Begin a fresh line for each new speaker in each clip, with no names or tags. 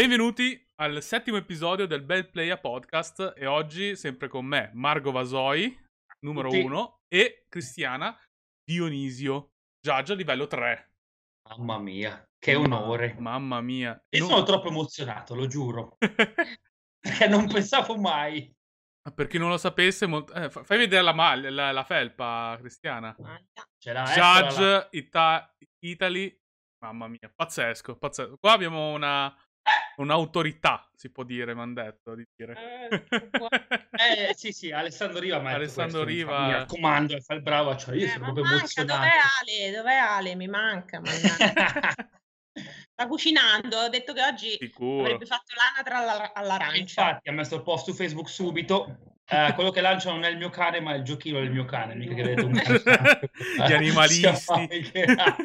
Benvenuti al settimo episodio del Bel Player Podcast e oggi sempre con me Margo Vasoi, numero Tutti. uno, e Cristiana Dionisio, già già livello 3. Mamma mia, che onore. Mamma mia. Io non... sono troppo emozionato, lo giuro. perché non pensavo mai. Ah, per chi non lo sapesse, molt... eh, fai vedere la, maglia, la, la felpa, Cristiana. Eh, ce l'ha, Judge Ita- Italy. Mamma mia, pazzesco, pazzesco. Qua abbiamo una un'autorità, si può dire, mi hanno detto. Di dire. Eh,
eh, sì, sì, Alessandro Riva. ma Alessandro questo, Riva. Mi raccomando, fa il bravo. Cioè, io eh, sono proprio manca, emozionato.
Dov'è Ale? Dov'è Ale? Mi manca. Sta cucinando, ho detto che oggi Sicuro. avrebbe fatto l'anatra all'arancia.
Infatti, ha messo il post su Facebook subito. Eh, quello che lancio non è il mio cane, ma il giochino del mio cane. Mica che detto Gli animalisti.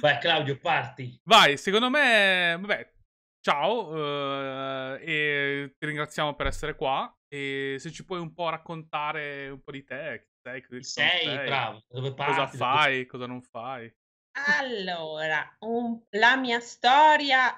Vai Claudio, parti. Vai, secondo me,
vabbè, ciao eh, e ti ringraziamo per essere qua e se ci puoi un po' raccontare un po' di te, chi sei, chi sei, sei bravo, dove parti, cosa fai, dove... cosa non fai.
Allora, un... la mia storia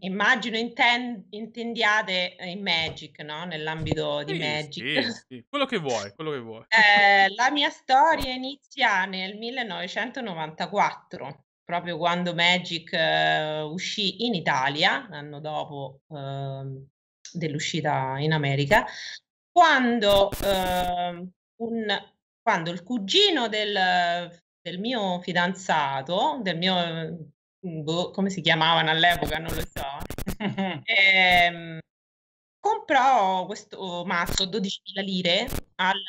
Immagino intend- intendiate eh, in Magic, no? Nell'ambito di sì, Magic.
Sì, sì. Quello che vuoi, quello che vuoi.
Eh, la mia storia inizia nel 1994, proprio quando Magic eh, uscì in Italia, l'anno dopo eh, dell'uscita in America, quando, ehm, un, quando il cugino del, del mio fidanzato, del mio Boh, come si chiamavano all'epoca, non lo so. e, ehm, comprò questo mazzo 12.000 lire al,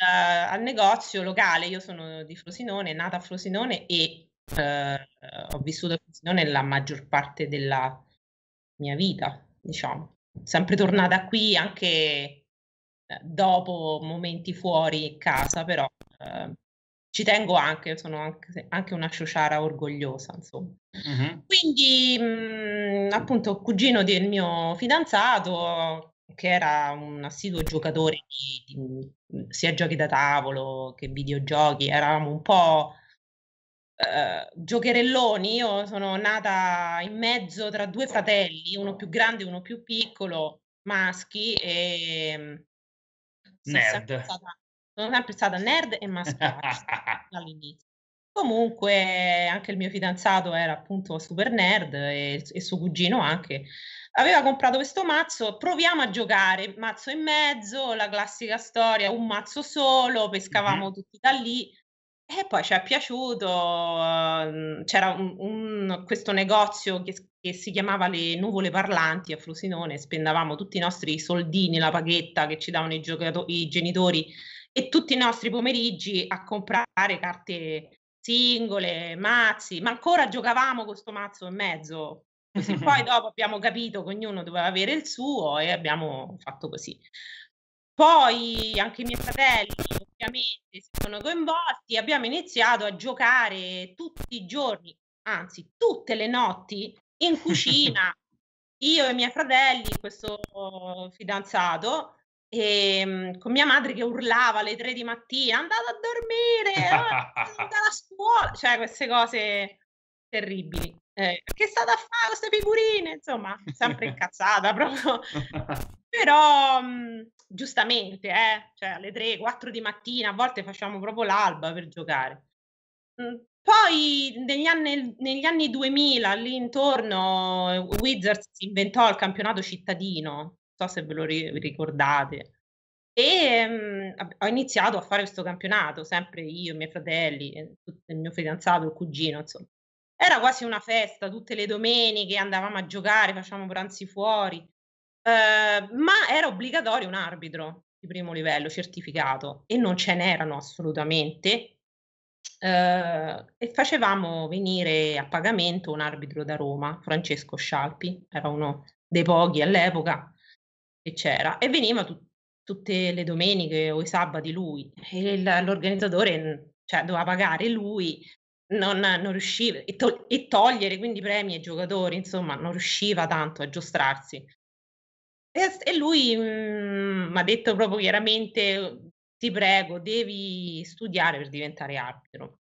al, negozio locale. Io sono di Frosinone, nata a Frosinone e eh, ho vissuto a Frosinone la maggior parte della mia vita, diciamo. Sempre tornata qui anche eh, dopo momenti fuori casa, però eh, ci tengo anche, sono anche, anche una sciociara orgogliosa, insomma. Uh-huh. Quindi, mh, mhmm, appunto, cugino del mio fidanzato, che era un assiduo giocatore di, di, mhmm, sia giochi da tavolo che videogiochi, eravamo un po'... Eh, giocherelloni, io sono nata in mezzo tra due fratelli, uno più grande e uno più piccolo, maschi, e mhmm, Nerd. sempre stata sono sempre stata nerd e mascalza all'inizio. Comunque anche il mio fidanzato era appunto super nerd e, e, suo cugino anche. Aveva comprato questo mazzo, proviamo a giocare, mazzo in mezzo, la classica storia, un mazzo solo, pescavamo mm-hmm. tutti da lì. E poi ci è piaciuto, uhm, c'era un, un, questo negozio che, che, si chiamava Le Nuvole Parlanti a Frosinone, spendavamo tutti i nostri soldini, la paghetta che ci davano i, giocato- i genitori e tutti i nostri pomeriggi a comprare carte singole, mazzi, ma ancora giocavamo con questo mazzo e mezzo. Così poi dopo abbiamo capito che ognuno doveva avere il suo e abbiamo fatto così. Poi anche i miei fratelli ovviamente si sono coinvolti, e abbiamo iniziato a giocare tutti i giorni, anzi tutte le notti in cucina, io e i miei fratelli, questo fidanzato, e, ehm, con mia madre che urlava alle tre di mattina, andate a dormire, eh, andate a scuola, cioè queste cose terribili. Eh, che è stata a fare queste figurine? Insomma, sempre incazzata proprio. Però mh, mhmm, giustamente, eh, cioè alle tre quattro di mattina a volte facciamo proprio l'alba per giocare. Mh, mhmm, poi negli anni, negli anni 2000, lì intorno, eh, Wizards inventò il campionato cittadino, so se ve lo ri- ricordate. E um, ho iniziato a fare questo campionato, sempre io, i miei fratelli, il mio fidanzato, il cugino, insomma. Era quasi una festa, tutte le domeniche andavamo a giocare, facevamo pranzi fuori, eh, ma era obbligatorio un arbitro di primo livello certificato e non ce n'erano assolutamente. Eh, e facevamo venire a pagamento un arbitro da Roma, Francesco Scialpi, era uno dei pochi all'epoca, e c'era e veniva tut- tutte le domeniche o i sabati lui e il, l'organizzatore cioè, doveva pagare lui, non, non riusciva e, to- e togliere quindi premi ai giocatori, insomma non riusciva tanto a giostrarsi. E, e lui mi mm, ha detto proprio chiaramente ti prego devi studiare per diventare arbitro.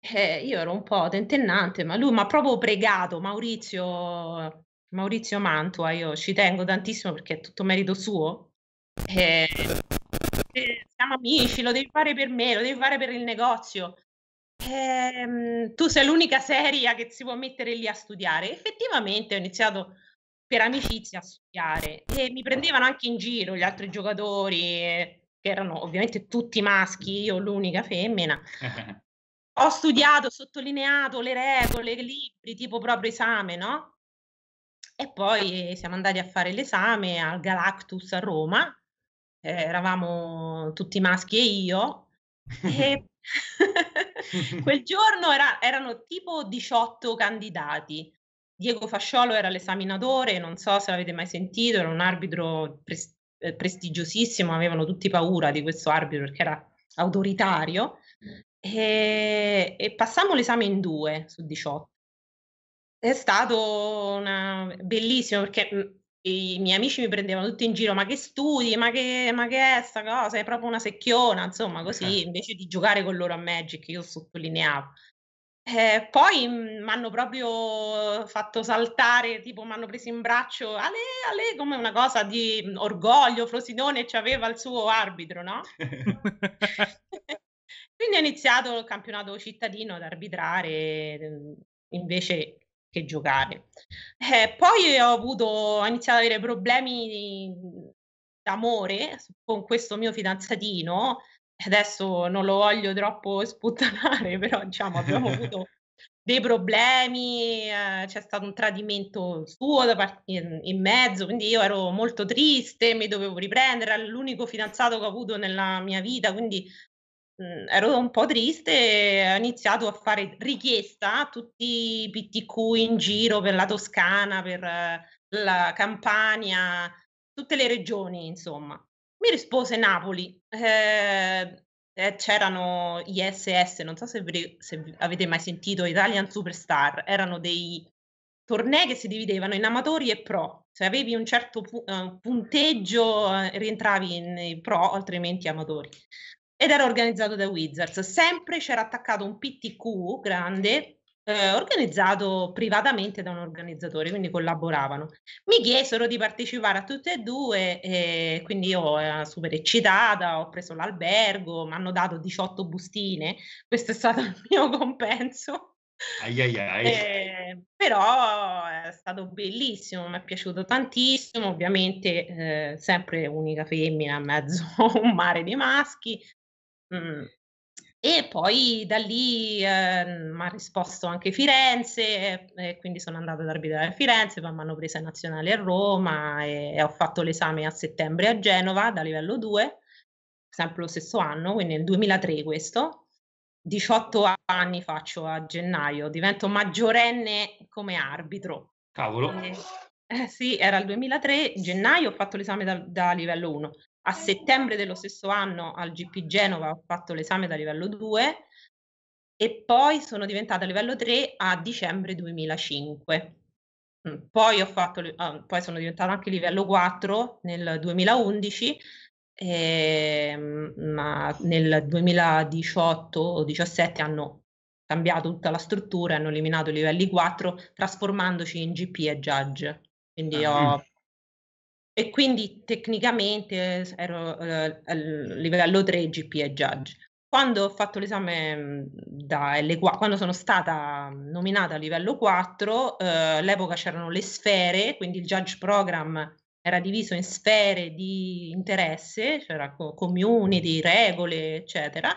Eh, io ero un po' tentennante, ma lui mi ha proprio pregato, Maurizio, Maurizio Mantua, io ci tengo tantissimo perché è tutto merito suo. Eh, eh, siamo amici, lo devi fare per me, lo devi fare per il negozio. Eh, tu sei l'unica seria che si può mettere lì a studiare. Effettivamente ho iniziato per amicizia a studiare e mi prendevano anche in giro gli altri giocatori, eh, che erano ovviamente tutti maschi, io l'unica femmina. ho studiato, sottolineato le regole, i libri, tipo proprio esame, no? E poi siamo andati a fare l'esame al Galactus a Roma, eh, eravamo tutti maschi e io, e quel giorno era, erano tipo 18 candidati. Diego Fasciolo era l'esaminatore, non so se l'avete mai sentito, era un arbitro pres- eh, prestigiosissimo, avevano tutti paura di questo arbitro perché era autoritario. E, e passammo l'esame in due su 18. È stato una... bellissimo perché mhmm, i miei amici mi prendevano tutti in giro, ma che studi, ma che, ma che è questa cosa, è proprio una secchiona, insomma, così, eh. invece di giocare con loro a Magic, io sottolineavo. Eh, poi mi mhmm, hanno proprio fatto saltare, tipo mi hanno preso in braccio, Ale, Ale, come una cosa di mhmm, orgoglio, Frosinone ci aveva il suo arbitro, no? Quindi ho iniziato il campionato cittadino ad arbitrare, invece che giocare. Eh, poi ho, avuto, ho iniziato ad avere problemi d'amore con questo mio fidanzatino, adesso non lo voglio troppo sputtanare, però diciamo abbiamo avuto dei problemi, eh, c'è stato un tradimento suo da parte in, in, mezzo, quindi io ero molto triste, mi dovevo riprendere, era l'unico fidanzato che ho avuto nella mia vita, quindi mh, ero un po' triste e ho iniziato a fare richiesta a tutti i PTQ in giro per la Toscana, per la Campania, tutte le regioni, insomma. Mi rispose Napoli. Eh, eh, c'erano gli SS, non so se, vi, se, avete mai sentito Italian Superstar, erano dei tornei che si dividevano in amatori e pro. Se avevi un certo pu- eh, punteggio eh, rientravi nei pro, altrimenti amatori ed era organizzato da Wizards. Sempre c'era attaccato un PTQ grande eh, organizzato privatamente da un organizzatore, quindi collaboravano. Mi chiesero di partecipare a tutte e due, e quindi io ero eh, super eccitata, ho preso l'albergo, mi hanno dato 18 bustine, questo è stato il mio compenso.
Ai ai ai.
Eh, però è stato bellissimo, mi è piaciuto tantissimo, ovviamente eh, sempre unica femmina in mezzo a un mare di maschi, Mh. E poi da lì eh, mi ha risposto anche Firenze, eh, quindi sono andata ad arbitrare a Firenze, poi mi hanno presa nazionale a Roma e, e, ho fatto l'esame a settembre a Genova da livello 2, sempre lo stesso anno, quindi nel 2003 questo. 18 anni faccio a gennaio, divento maggiorenne come arbitro.
Cavolo. Eh,
eh sì, era il 2003, gennaio ho fatto l'esame da, da livello 1. A settembre dello stesso anno al GP Genova ho fatto l'esame da livello 2 e poi sono diventata livello 3 a dicembre 2005. Mm, poi, fatto, ah, poi sono diventata anche livello 4 nel 2011 eh, ma nel 2018 o 2017 hanno cambiato tutta la struttura, hanno eliminato i livelli 4 trasformandoci in GP e Judge. Quindi ah, ho e quindi tecnicamente eh, ero eh, al livello 3 GPA Judge. Quando ho fatto l'esame mm, da L4, quando sono stata nominata a livello 4, eh, all'epoca c'erano le sfere, quindi il Judge Program era diviso in sfere di interesse, c'era cioè community, regole, eccetera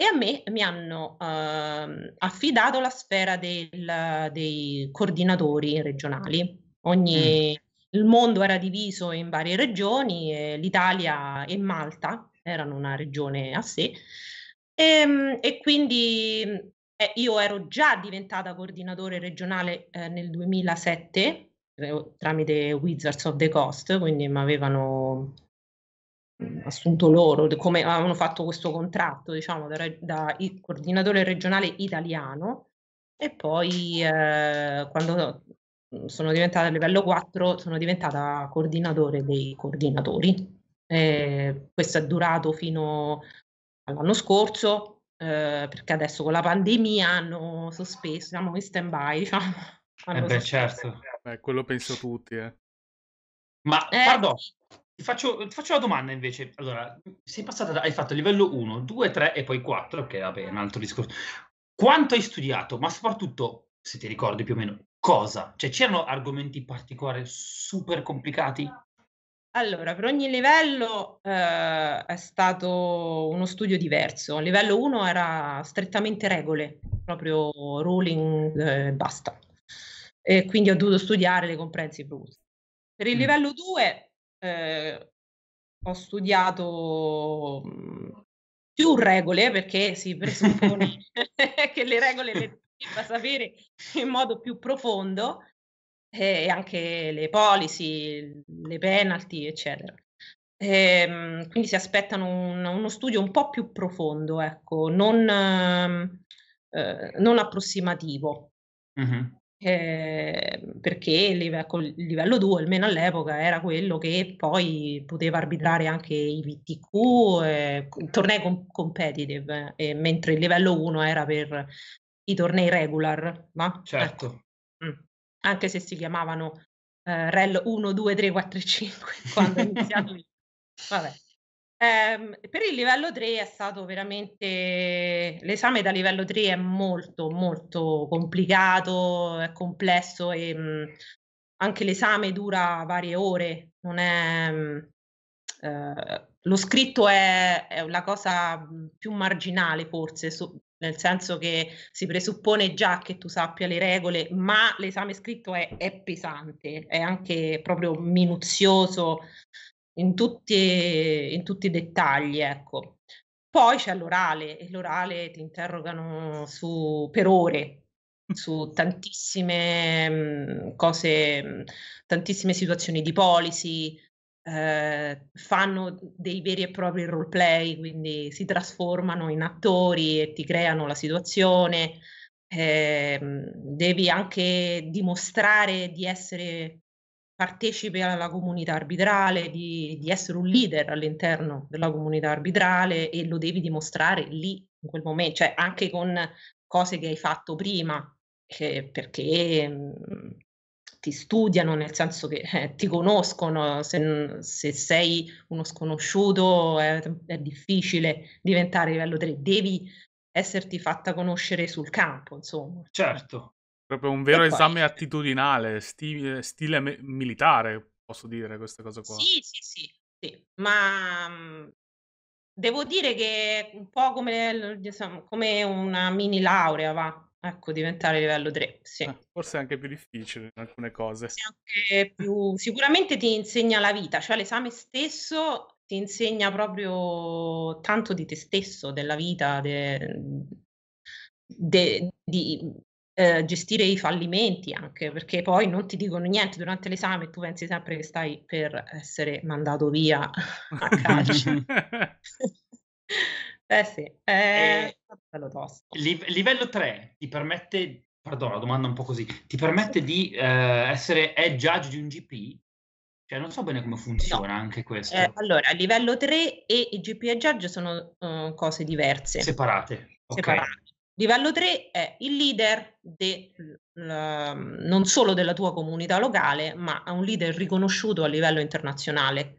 e a me mi hanno eh, affidato la sfera del, dei coordinatori regionali. Ogni, mm. Il mondo era diviso in varie regioni, eh, l'Italia e Malta erano una regione a sé e, ehm, e quindi eh, io ero già diventata coordinatore regionale eh, nel 2007 eh, tramite Wizards of the Coast, quindi mi avevano mm, assunto loro, come avevano fatto questo contratto, diciamo, da, da coordinatore regionale italiano. E poi eh, quando sono diventata a livello 4, sono diventata coordinatore dei coordinatori. Eh, questo è durato fino all'anno scorso, eh, perché adesso con la pandemia hanno sospeso, siamo in stand by, diciamo. Eh beh,
certo. Beh, quello
penso tutti, eh. Ma eh, guarda, ti faccio, ti faccio, una domanda invece. Allora, sei passata da, hai fatto livello 1, 2, 3 e poi 4, che okay, vabbè, è un altro discorso. Quanto hai studiato, ma soprattutto, se ti ricordi più o meno, cosa? Cioè, c'erano argomenti particolari super complicati?
Allora, per ogni livello eh, è stato uno studio diverso. Livello 1 era strettamente regole, proprio ruling e eh, basta. E quindi ho dovuto studiare le comprehensive rules. Per il mm. livello 2 eh, ho studiato mm, più regole perché si presuppone che le regole le fa sapere in modo più profondo eh, e anche le policy, le penalty, eccetera. E, ehm, quindi si aspettano un, uno studio un po' più profondo, ecco, non, ehm, eh, non approssimativo. Mm-hmm. Eh, perché il livello, ecco, il livello 2, almeno all'epoca, era quello che poi poteva arbitrare anche i VTQ, eh, tornei com- competitive, eh, mentre il livello 1 era per i tornei regular, no? Certo. Ecco. Mm. Anche se si chiamavano eh, REL 1, 2, 3, 4 e 5 quando iniziato il... Vabbè. Eh, per il livello 3 è stato veramente l'esame da livello 3 è molto molto complicato, è complesso e mh, mm, anche l'esame dura varie ore, non è mh, mm, eh, lo scritto è, è, la cosa mm, più marginale forse, so, nel senso che si presuppone già che tu sappia le regole, ma l'esame scritto è, è pesante, è anche proprio minuzioso in tutti, in tutti i dettagli, ecco. Poi c'è l'orale e l'orale ti interrogano su, per ore su tantissime mm, cose, mm, tantissime situazioni di policy, eh, fanno dei veri e propri role play, quindi si trasformano in attori e ti creano la situazione. Eh, devi anche dimostrare di essere partecipe alla comunità arbitrale, di, di, essere un leader all'interno della comunità arbitrale e lo devi dimostrare lì in quel momento, cioè anche con cose che hai fatto prima, che, perché mm, ti studiano, nel senso che eh, ti conoscono, se, se, sei uno sconosciuto è, è, difficile diventare livello 3, devi esserti fatta conoscere sul campo, insomma. Certo,
proprio un vero e esame poi... attitudinale, sti- stile me- militare, posso dire queste cose qua. Sì, sì, sì,
sì. ma mhmm, devo dire che un po' come, diciamo, come una mini laurea, va Ecco, diventare livello 3, sì. Ah, forse è anche più difficile in alcune cose. Più... Sicuramente ti insegna la vita, cioè l'esame stesso ti insegna proprio tanto di te stesso, della vita, de... De... di eh, gestire i fallimenti anche, perché poi non ti dicono niente durante l'esame e tu pensi sempre che stai per essere mandato via a calcio. eh sì, è eh, eh Bello tosto. Liv- livello
3 ti permette, perdono, la domanda un po' così, ti permette di eh, essere head judge di un GP? Cioè, non so bene come funziona no. anche questo. Eh,
allora, livello 3 e il GP e judge sono uh, cose diverse.
Separate. Separate. Okay.
Livello 3 è il leader de, la, ehm, non solo della tua comunità locale, ma un leader riconosciuto a livello internazionale.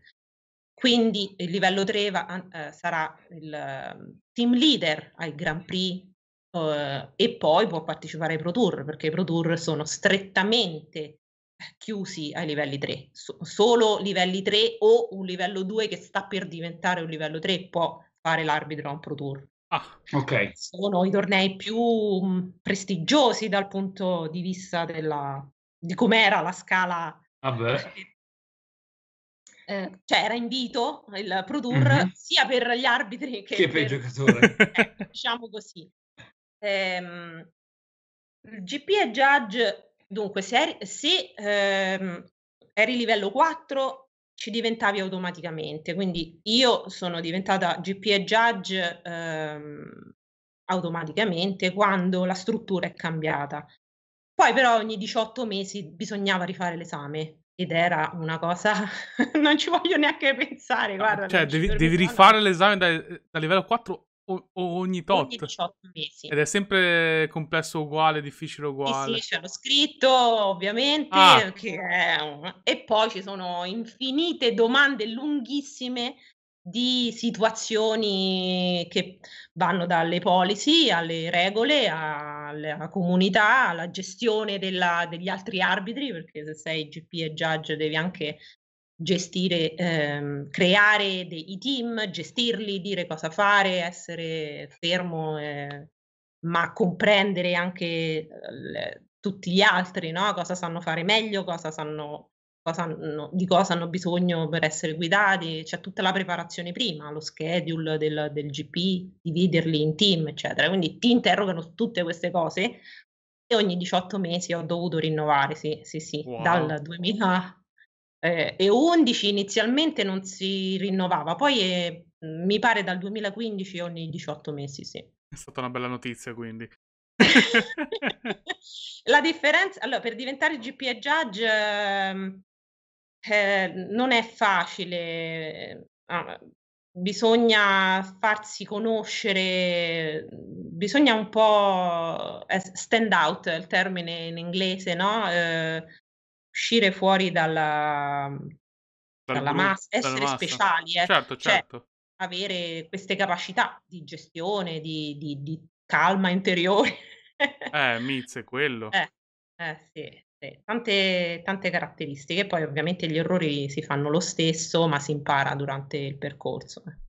Quindi il livello 3 va, eh, sarà il ehm, team leader al Grand Prix eh, e poi può partecipare ai Pro Tour perché i Pro Tour sono strettamente eh, chiusi ai livelli 3. So- solo livelli 3 o un livello 2 che sta per diventare un livello 3 può fare l'arbitro a un Pro Tour. Ah, ok. Sono i tornei più mm, prestigiosi dal punto di vista della, di com'era la scala Vabbè. Eh, cioè era invito il produrre mm-hmm. sia per gli arbitri che, che per i
giocatori.
Eh, diciamo così. Ehm, il GP e Judge, dunque, se, eri, se ehm, eri livello 4 ci diventavi automaticamente, quindi io sono diventata GP e Judge ehm, automaticamente quando la struttura è cambiata. Poi però ogni 18 mesi bisognava rifare l'esame, ed era una cosa, non ci voglio neanche pensare, guarda. Cioè, devi, devi rifare
l'esame da, da, livello 4 o, ogni tot. Ogni 18 mesi. Ed è sempre complesso uguale, difficile uguale. Sì, sì
c'è lo scritto, ovviamente, ah. è... e poi ci sono infinite domande lunghissime di situazioni che vanno dalle policy alle regole a alla comunità, alla gestione della, degli altri arbitri, perché se sei GP e judge devi anche gestire, ehm, creare dei team, gestirli, dire cosa fare, essere fermo, eh, ma comprendere anche eh, tutti gli altri, no? cosa sanno fare meglio, cosa sanno cosa hanno, di cosa hanno bisogno per essere guidati, c'è tutta la preparazione prima, lo schedule del, del GP, dividerli in team, eccetera. Quindi ti interrogano su tutte queste cose e ogni 18 mesi ho dovuto rinnovare, sì, sì, sì, wow. dal 2011 eh, inizialmente non si rinnovava, poi è, mm, mi pare dal 2015 ogni 18 mesi, sì. È
stata una bella notizia quindi.
la differenza, allora, per diventare GP e judge ehm, eh, non è facile, ah, bisogna farsi conoscere, bisogna un po' eh, stand out, il termine in inglese, no? Eh, uscire fuori dalla, mm, dalla gruppo, massa, essere massa. speciali, eh. certo, cioè, certo. avere queste capacità di gestione, di, di, di calma interiore.
eh, Miz è quello. Eh,
eh sì. Tante, tante, caratteristiche, poi ovviamente gli errori si fanno lo stesso, ma si impara durante il percorso. Eh.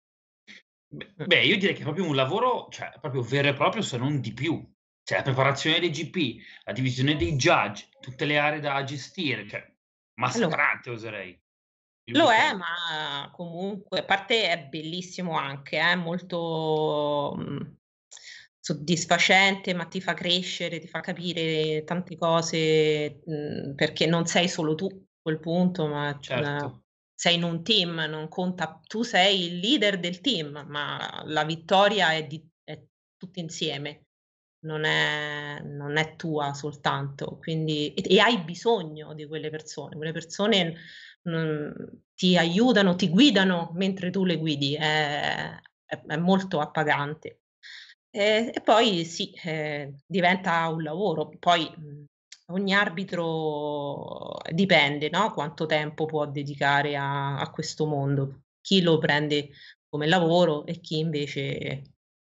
Beh, io direi che è proprio un lavoro, cioè, proprio vero e proprio, se non di più. Cioè, la preparazione dei GP, la divisione dei judge, tutte le aree da gestire, cioè, massacrante allora. oserei.
Lo è, ma comunque, a parte è bellissimo anche, è eh? molto mm, soddisfacente, ma ti fa crescere, ti fa capire tante cose mh, perché non sei solo tu a quel punto, ma certo. sei in un team, non conta, tu sei il leader del team, ma la vittoria è, di, è tutti insieme. Non è, non è, tua soltanto, quindi, e, e, hai bisogno di quelle persone, quelle persone non, ti aiutano, ti guidano mentre tu le guidi, è, è, è molto appagante. Eh, e poi sì, eh, diventa un lavoro. Poi mh, mhmm, ogni arbitro dipende no? quanto tempo può dedicare a, a, questo mondo. Chi lo prende come lavoro e chi invece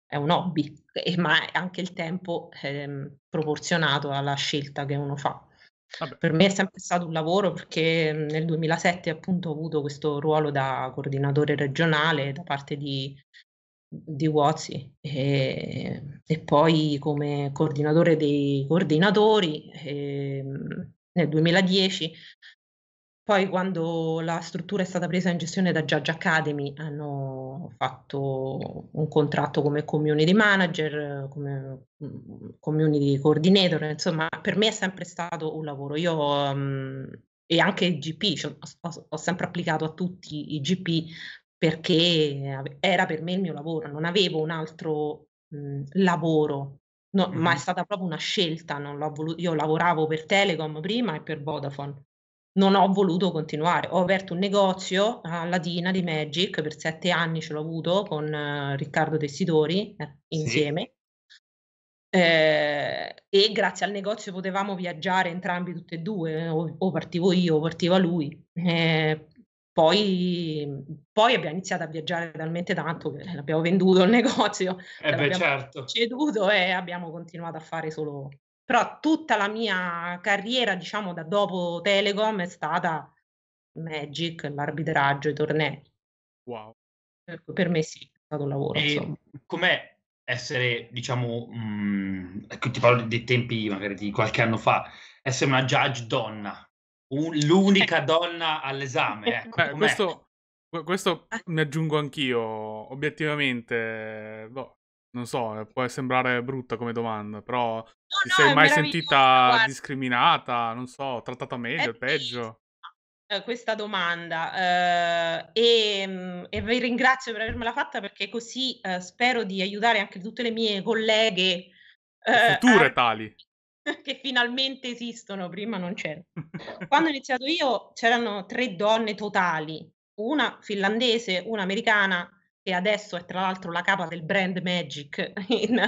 è un hobby, e, ma anche il tempo è ehm, proporzionato alla scelta che uno fa. Vabbè. Per me è sempre stato un lavoro perché mhmm, nel 2007 appunto ho avuto questo ruolo da coordinatore regionale da parte di di Wozzi e, ehm, e, poi come coordinatore dei coordinatori e, ehm, nel 2010. Poi quando la struttura è stata presa in gestione da Judge Academy hanno fatto un contratto come community manager, come mm, community coordinator, insomma per me è sempre stato un lavoro. Io um, e anche il GP, cioè, ho, ho, sempre applicato a tutti i GP perché era per me il mio lavoro, non avevo un altro mh, mhmm, lavoro, no, mm-hmm. ma è stata proprio una scelta, volu- io lavoravo per Telecom prima e per Vodafone, non ho voluto continuare, ho aperto un negozio a Latina di Magic, per sette anni ce l'ho avuto con uh, Riccardo Tessitori eh, insieme. Sì. Eh, e grazie al negozio potevamo viaggiare entrambi tutti e due, eh, o, o partivo io o partiva lui. Eh, poi, poi, abbiamo iniziato a viaggiare talmente tanto che l'abbiamo venduto il negozio, eh beh, certo. ceduto e abbiamo continuato a fare solo... Però tutta la mia carriera, diciamo, da dopo Telecom è stata Magic, l'arbitraggio, i tornei.
Wow. Per, per me
sì, è stato un lavoro. E
com'è essere, diciamo, mh, mm, ecco, ti parlo dei tempi magari di qualche anno fa, essere una judge donna? Un, l'unica ecco. donna all'esame. Ecco, Beh, questo,
questo, ah. mi aggiungo anch'io, obiettivamente, boh, non so, eh, può sembrare brutta come domanda, però no, ti no, sei mai sentita guarda. discriminata, non so, trattata meglio, è eh, peggio?
Eh, questa domanda eh, e, ehm, e, vi ringrazio per avermela fatta perché così eh, spero di aiutare anche tutte le mie colleghe eh, future a... tali che finalmente esistono, prima non c'erano. Quando ho iniziato io c'erano tre donne totali, una finlandese, una americana, che adesso è tra l'altro la capa del brand Magic in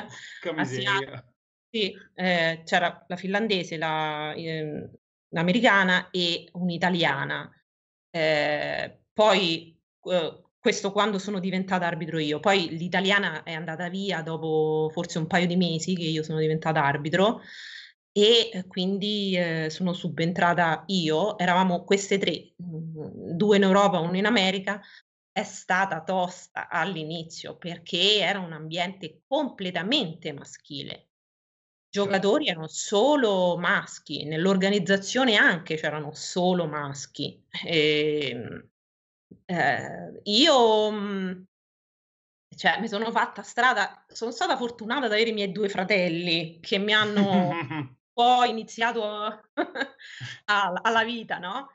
Asia. Sì, eh, c'era la finlandese, la, eh, l'americana e un'italiana. Eh, poi eh, questo quando sono diventata arbitro io. Poi l'italiana è andata via dopo forse un paio di mesi che io sono diventata arbitro e eh, quindi eh, sono subentrata io, eravamo queste tre, mm, due in Europa, uno in America, è stata tosta all'inizio perché era un ambiente completamente maschile. I certo. giocatori erano solo maschi, nell'organizzazione anche c'erano solo maschi. E, ehm, eh, io mm, cioè, mi sono fatta strada, sono stata fortunata ad avere i miei due fratelli che mi hanno po' iniziato alla, vita, no?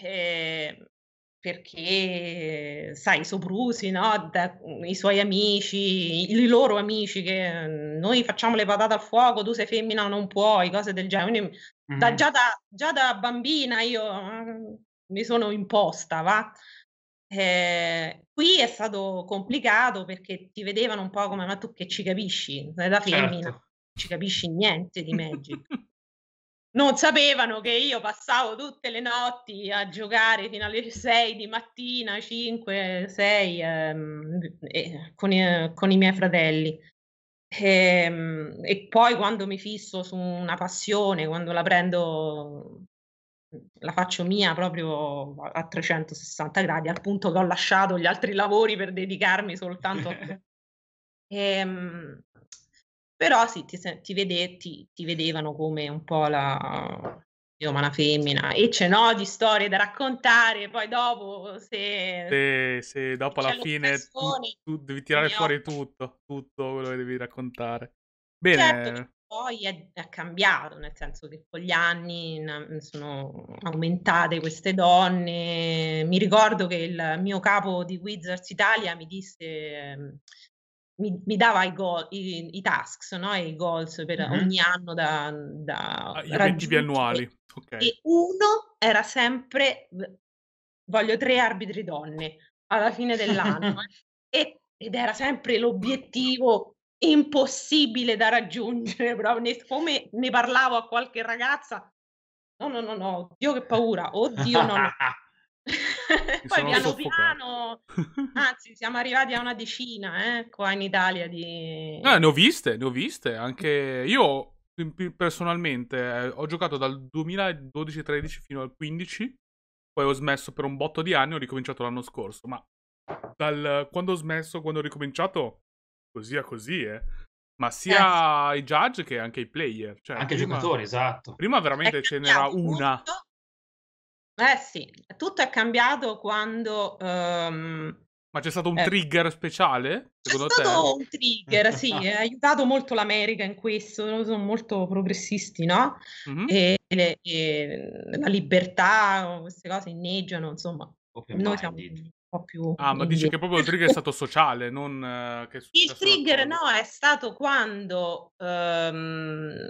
Eh, perché, sai, i soprusi, no? Da, mm, I suoi amici, i, i loro amici, che mm, noi facciamo le patate al fuoco, tu sei femmina, non puoi, cose del genere. Quindi, mm-hmm. da, già, da, già, da, bambina io mm, mi sono imposta, va? Eh, qui è stato complicato perché ti vedevano un po' come ma tu che ci capisci, sei da femmina. Certo ci capisci niente di Magic. non sapevano che io passavo tutte le notti a giocare fino alle 6 di mattina, 5, 6, ehm, eh, con, eh, con, i miei fratelli. E, ehm, e, poi quando mi fisso su una passione, quando la prendo, la faccio mia proprio a 360 gradi, al punto che ho lasciato gli altri lavori per dedicarmi soltanto a... e, ehm, però sì, ti, ti, vede, ti, ti vedevano come un po' la umana femmina e ce n'ho di storie da raccontare poi dopo
se, se, se dopo alla fine tu, tu, devi tirare fuori ho... tutto tutto quello che devi raccontare bene certo cioè,
poi è, è, cambiato nel senso che con gli anni sono aumentate queste donne mi ricordo che il mio capo di Wizards Italia mi disse mi, mi, dava i, goal, i, i tasks, no? i goals per mm-hmm. ogni anno da, da ah, gli
annuali. Okay. E
uno era sempre voglio tre arbitri donne alla fine dell'anno eh. e, ed era sempre l'obiettivo impossibile da raggiungere, però ne, come ne parlavo a qualche ragazza, no no no no, oddio che paura, oddio no. no. Poi piano soffocato. piano, anzi, siamo arrivati a una decina eh, qua in Italia. Di... Eh, ne ho
viste, ne ho viste anche io. Personalmente eh, ho giocato dal 2012-13 fino al 15, poi ho smesso per un botto di anni, ho ricominciato l'anno scorso, ma dal quando ho smesso, quando ho ricominciato, così a così, eh. Ma sia eh. i judge che anche i player. Cioè, anche i giocatori, esatto. Prima veramente ecco, ce n'era una. Tutto
eh sì, tutto è cambiato quando... Um, ma c'è stato un eh.
trigger speciale? C'è stato te? un
trigger, sì, ha aiutato molto l'America in questo, sono molto progressisti, no? Mm-hmm. E, le, e, la libertà, queste cose inneggiano, insomma. Okay, Noi siamo un po' più... Ah, ma dici che
proprio il trigger è stato sociale, non... Uh, che il
trigger no, è stato quando um,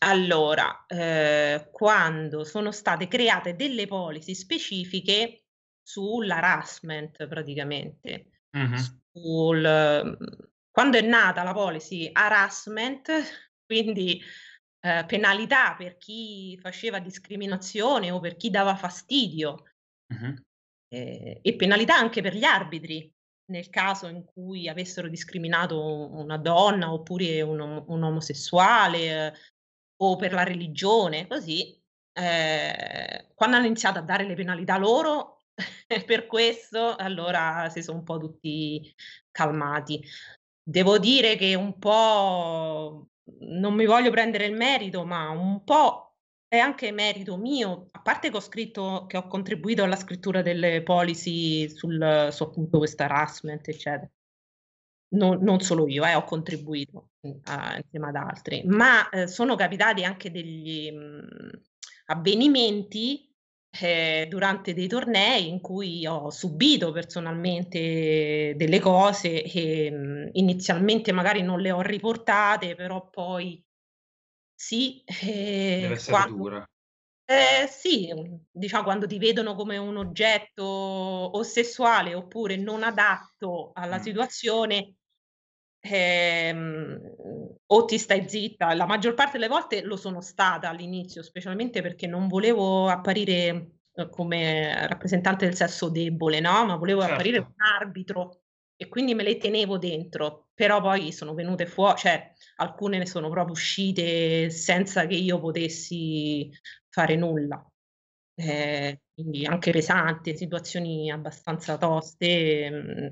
allora, eh, quando sono state create delle policy specifiche sull'harassment praticamente, mm-hmm. sul, mhmm, quando è nata la policy harassment, quindi eh, penalità per chi faceva discriminazione o per chi dava fastidio mm-hmm. eh, e penalità anche per gli arbitri nel caso in cui avessero discriminato una donna oppure un, un omosessuale eh, o per la religione, così, eh, quando hanno iniziato a dare le penalità loro per questo, allora si sono un po' tutti calmati. Devo dire che un po' non mi voglio prendere il merito, ma un po' è anche merito mio, a parte che ho scritto, che ho contribuito alla scrittura delle policy sul, su appunto questo harassment, eccetera non, non solo io, eh, ho contribuito a, insieme ad altri, ma eh, sono capitati anche degli mh, mm, avvenimenti eh, durante dei tornei in cui ho subito personalmente delle cose che mh, mm, inizialmente magari non le ho riportate, però poi sì. Eh, Deve essere quando... dura. Eh, sì, diciamo quando ti vedono come un oggetto o sessuale oppure non adatto alla mm. situazione, ehm, o ti stai zitta, la maggior parte delle volte lo sono stata all'inizio, specialmente perché non volevo apparire eh, come rappresentante del sesso debole, no? Ma volevo certo. apparire un arbitro e quindi me le tenevo dentro, però poi sono venute fuori, cioè alcune ne sono proprio uscite senza che io potessi fare nulla. Eh, quindi anche pesante, situazioni abbastanza toste. Mm,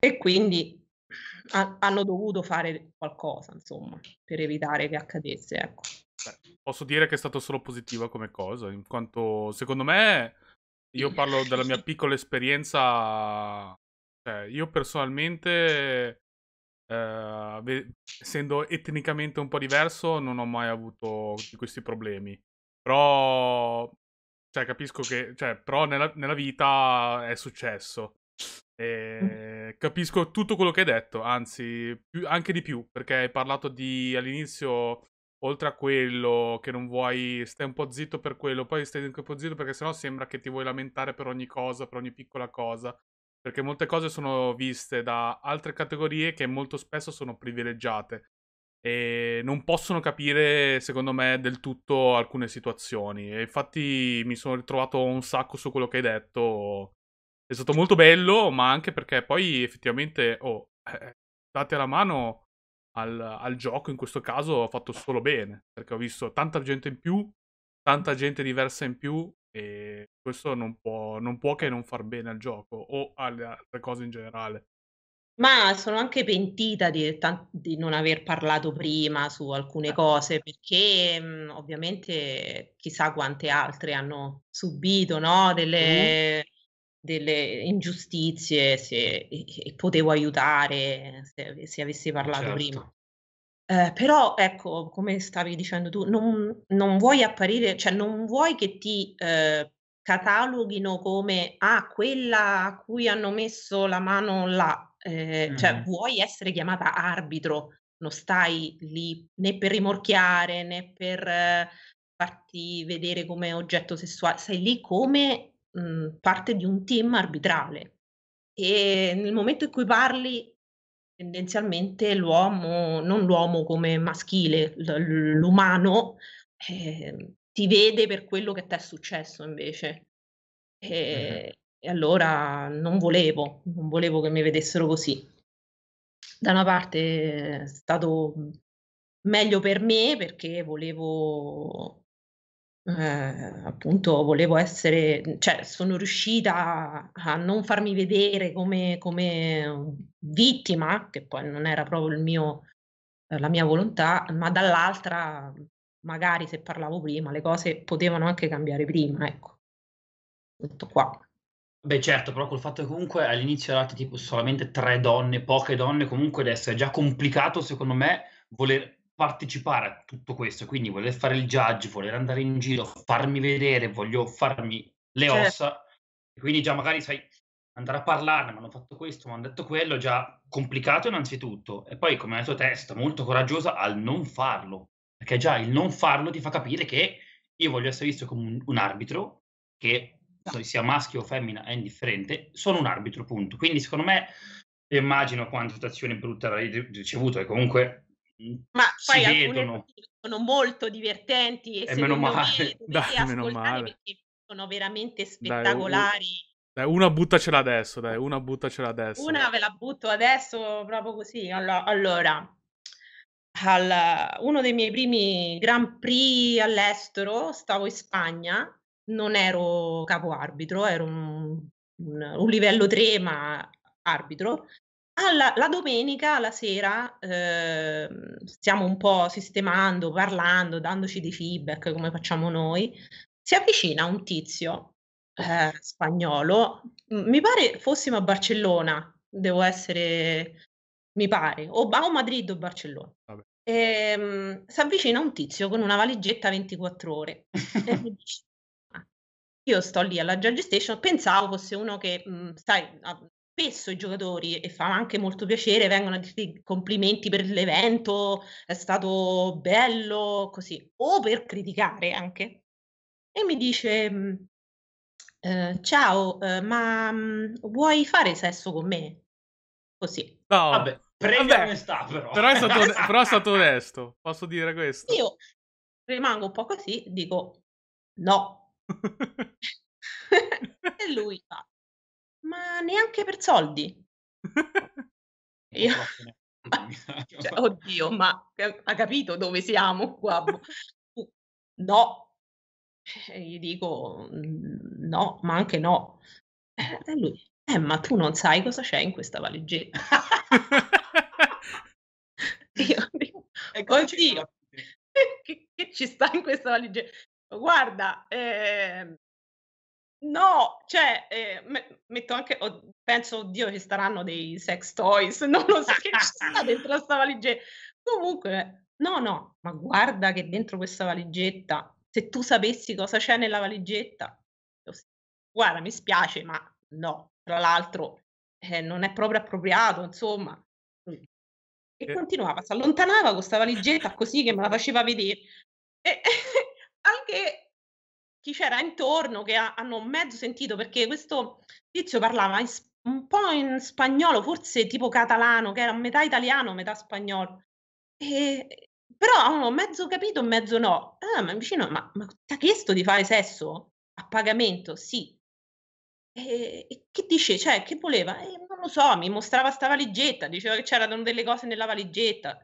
e quindi hanno dovuto fare qualcosa, insomma, per evitare che accadesse. Ecco.
Beh, posso dire che è stato solo positiva come cosa, in quanto secondo me, io parlo della mia piccola esperienza, cioè, io personalmente, eh, essendo etnicamente un po' diverso, non ho mai avuto questi problemi. Però, cioè, capisco che, cioè, però nella, nella vita è successo. Mm. E ehm, capisco tutto quello che hai detto, anzi, più, anche di più, perché hai parlato di all'inizio, oltre a quello che non vuoi, stai un po' zitto per quello, poi stai un po' zitto perché sennò sembra che ti vuoi lamentare per ogni cosa, per ogni piccola cosa perché molte cose sono viste da altre categorie che molto spesso sono privilegiate e non possono capire, secondo me, del tutto alcune situazioni. E infatti mi sono ritrovato un sacco su quello che hai detto è stato molto bello, ma anche perché poi effettivamente, oh, eh, eh date la mano al, al, gioco, in questo caso ha fatto solo bene, perché ho visto tanta gente in più, tanta gente diversa in più, e questo non può, non può che non far bene al gioco o alle altre cose in generale.
Ma sono anche pentita di, di, non aver parlato prima su alcune eh. cose, perché mm, ovviamente chissà quante altre hanno subito no? delle, mm delle ingiustizie se, e, potevo aiutare se, se avessi parlato certo. prima. Eh, però ecco, come stavi dicendo tu, non, non, vuoi apparire, cioè non vuoi che ti eh, cataloghino come ah, quella a cui hanno messo la mano là, eh, mm. cioè vuoi essere chiamata arbitro, non stai lì né per rimorchiare né per eh, farti vedere come oggetto sessuale, sei lì come mh, mhmm, parte di un team arbitrale e nel momento in cui parli tendenzialmente l'uomo, non l'uomo come maschile, l'umano eh, ti vede per quello che ti è successo invece. E, e allora non volevo, non volevo che mi vedessero così. Da una parte è stato meglio per me perché volevo eh, appunto volevo essere, cioè sono riuscita a, non farmi vedere come, come, vittima, che poi non era proprio il mio, eh, la mia volontà, ma dall'altra magari se parlavo prima le cose potevano anche cambiare prima, ecco.
Tutto qua. Beh certo, però col fatto che comunque all'inizio erate tipo solamente tre donne, poche donne, comunque adesso è già complicato secondo me voler partecipare a tutto questo, quindi voler fare il judge, voler andare in giro, farmi vedere, voglio farmi le certo. ossa, quindi già magari sai andare a parlarne, mi hanno fatto questo, mi hanno detto quello, già complicato innanzitutto, e poi come hai detto testa, molto coraggiosa al non farlo, perché già il non farlo ti fa capire che io voglio essere visto come un, un arbitro, che no. Ah. sia maschio o femmina è indifferente, sono un arbitro, punto. Quindi secondo me, immagino quante situazioni brutte avrai ricevuto, e comunque
ma poi alcune sono molto divertenti e, meno male, me dai, meno male. sono veramente spettacolari.
Dai, una buttacela adesso, dai, una buttacela adesso. Una
ve la butto adesso proprio così. Allora, al, uno dei miei primi Grand Prix all'estero, stavo in Spagna, non ero capo arbitro, ero un, un, un livello 3 ma arbitro alla, la domenica, la sera, eh, stiamo un po' sistemando, parlando, dandoci dei feedback come facciamo noi, si avvicina un tizio eh, spagnolo, mi pare fossimo a Barcellona, devo essere, mi pare, o, o Madrid o Barcellona. E, um, si avvicina un tizio con una valigetta 24 ore ah, io sto lì alla George Station, pensavo fosse uno che, mh, mhmm, sai, spesso i giocatori, e fa anche molto piacere, vengono a dirti complimenti per l'evento, è stato bello, così, o per criticare anche. E mi dice, mm, eh, ciao, eh, ma mm, vuoi fare sesso con me? Così.
No. Vabbè, prega onestà però. Però è, stato, però è stato onesto, posso dire questo.
Io rimango un po' così, dico no. e lui fa, ma neanche per soldi. Io...
cioè,
oddio, ma ha capito dove siamo qua? no. E eh, gli dico mm, no, ma anche no. Eh, e lui, eh, ma tu non sai cosa c'è in questa valigetta. Io dico, oddio, che, che, ci sta in questa valigetta? Guarda, eh, No, cioè, eh, metto anche, penso, oddio, ci staranno dei sex toys, non lo so che c'è dentro questa valigetta. Comunque, no, no, ma guarda che dentro questa valigetta, se tu sapessi cosa c'è nella valigetta, guarda, mi spiace, ma no, tra l'altro eh, non è proprio appropriato, insomma. Mm. E eh. continuava, si allontanava con questa valigetta così che me la faceva vedere. E, anche chi c'era intorno che ha, hanno mezzo sentito perché questo tizio parlava in, un po' in spagnolo, forse tipo catalano, che era metà italiano, metà spagnolo. E, però hanno mezzo capito mezzo no. Ah, ma vicino, ma, ma ti ha chiesto di fare sesso a pagamento? Sì. E, e che dice? Cioè, che voleva? E, eh, non lo so, mi mostrava sta valigetta, diceva che c'erano delle cose nella valigetta.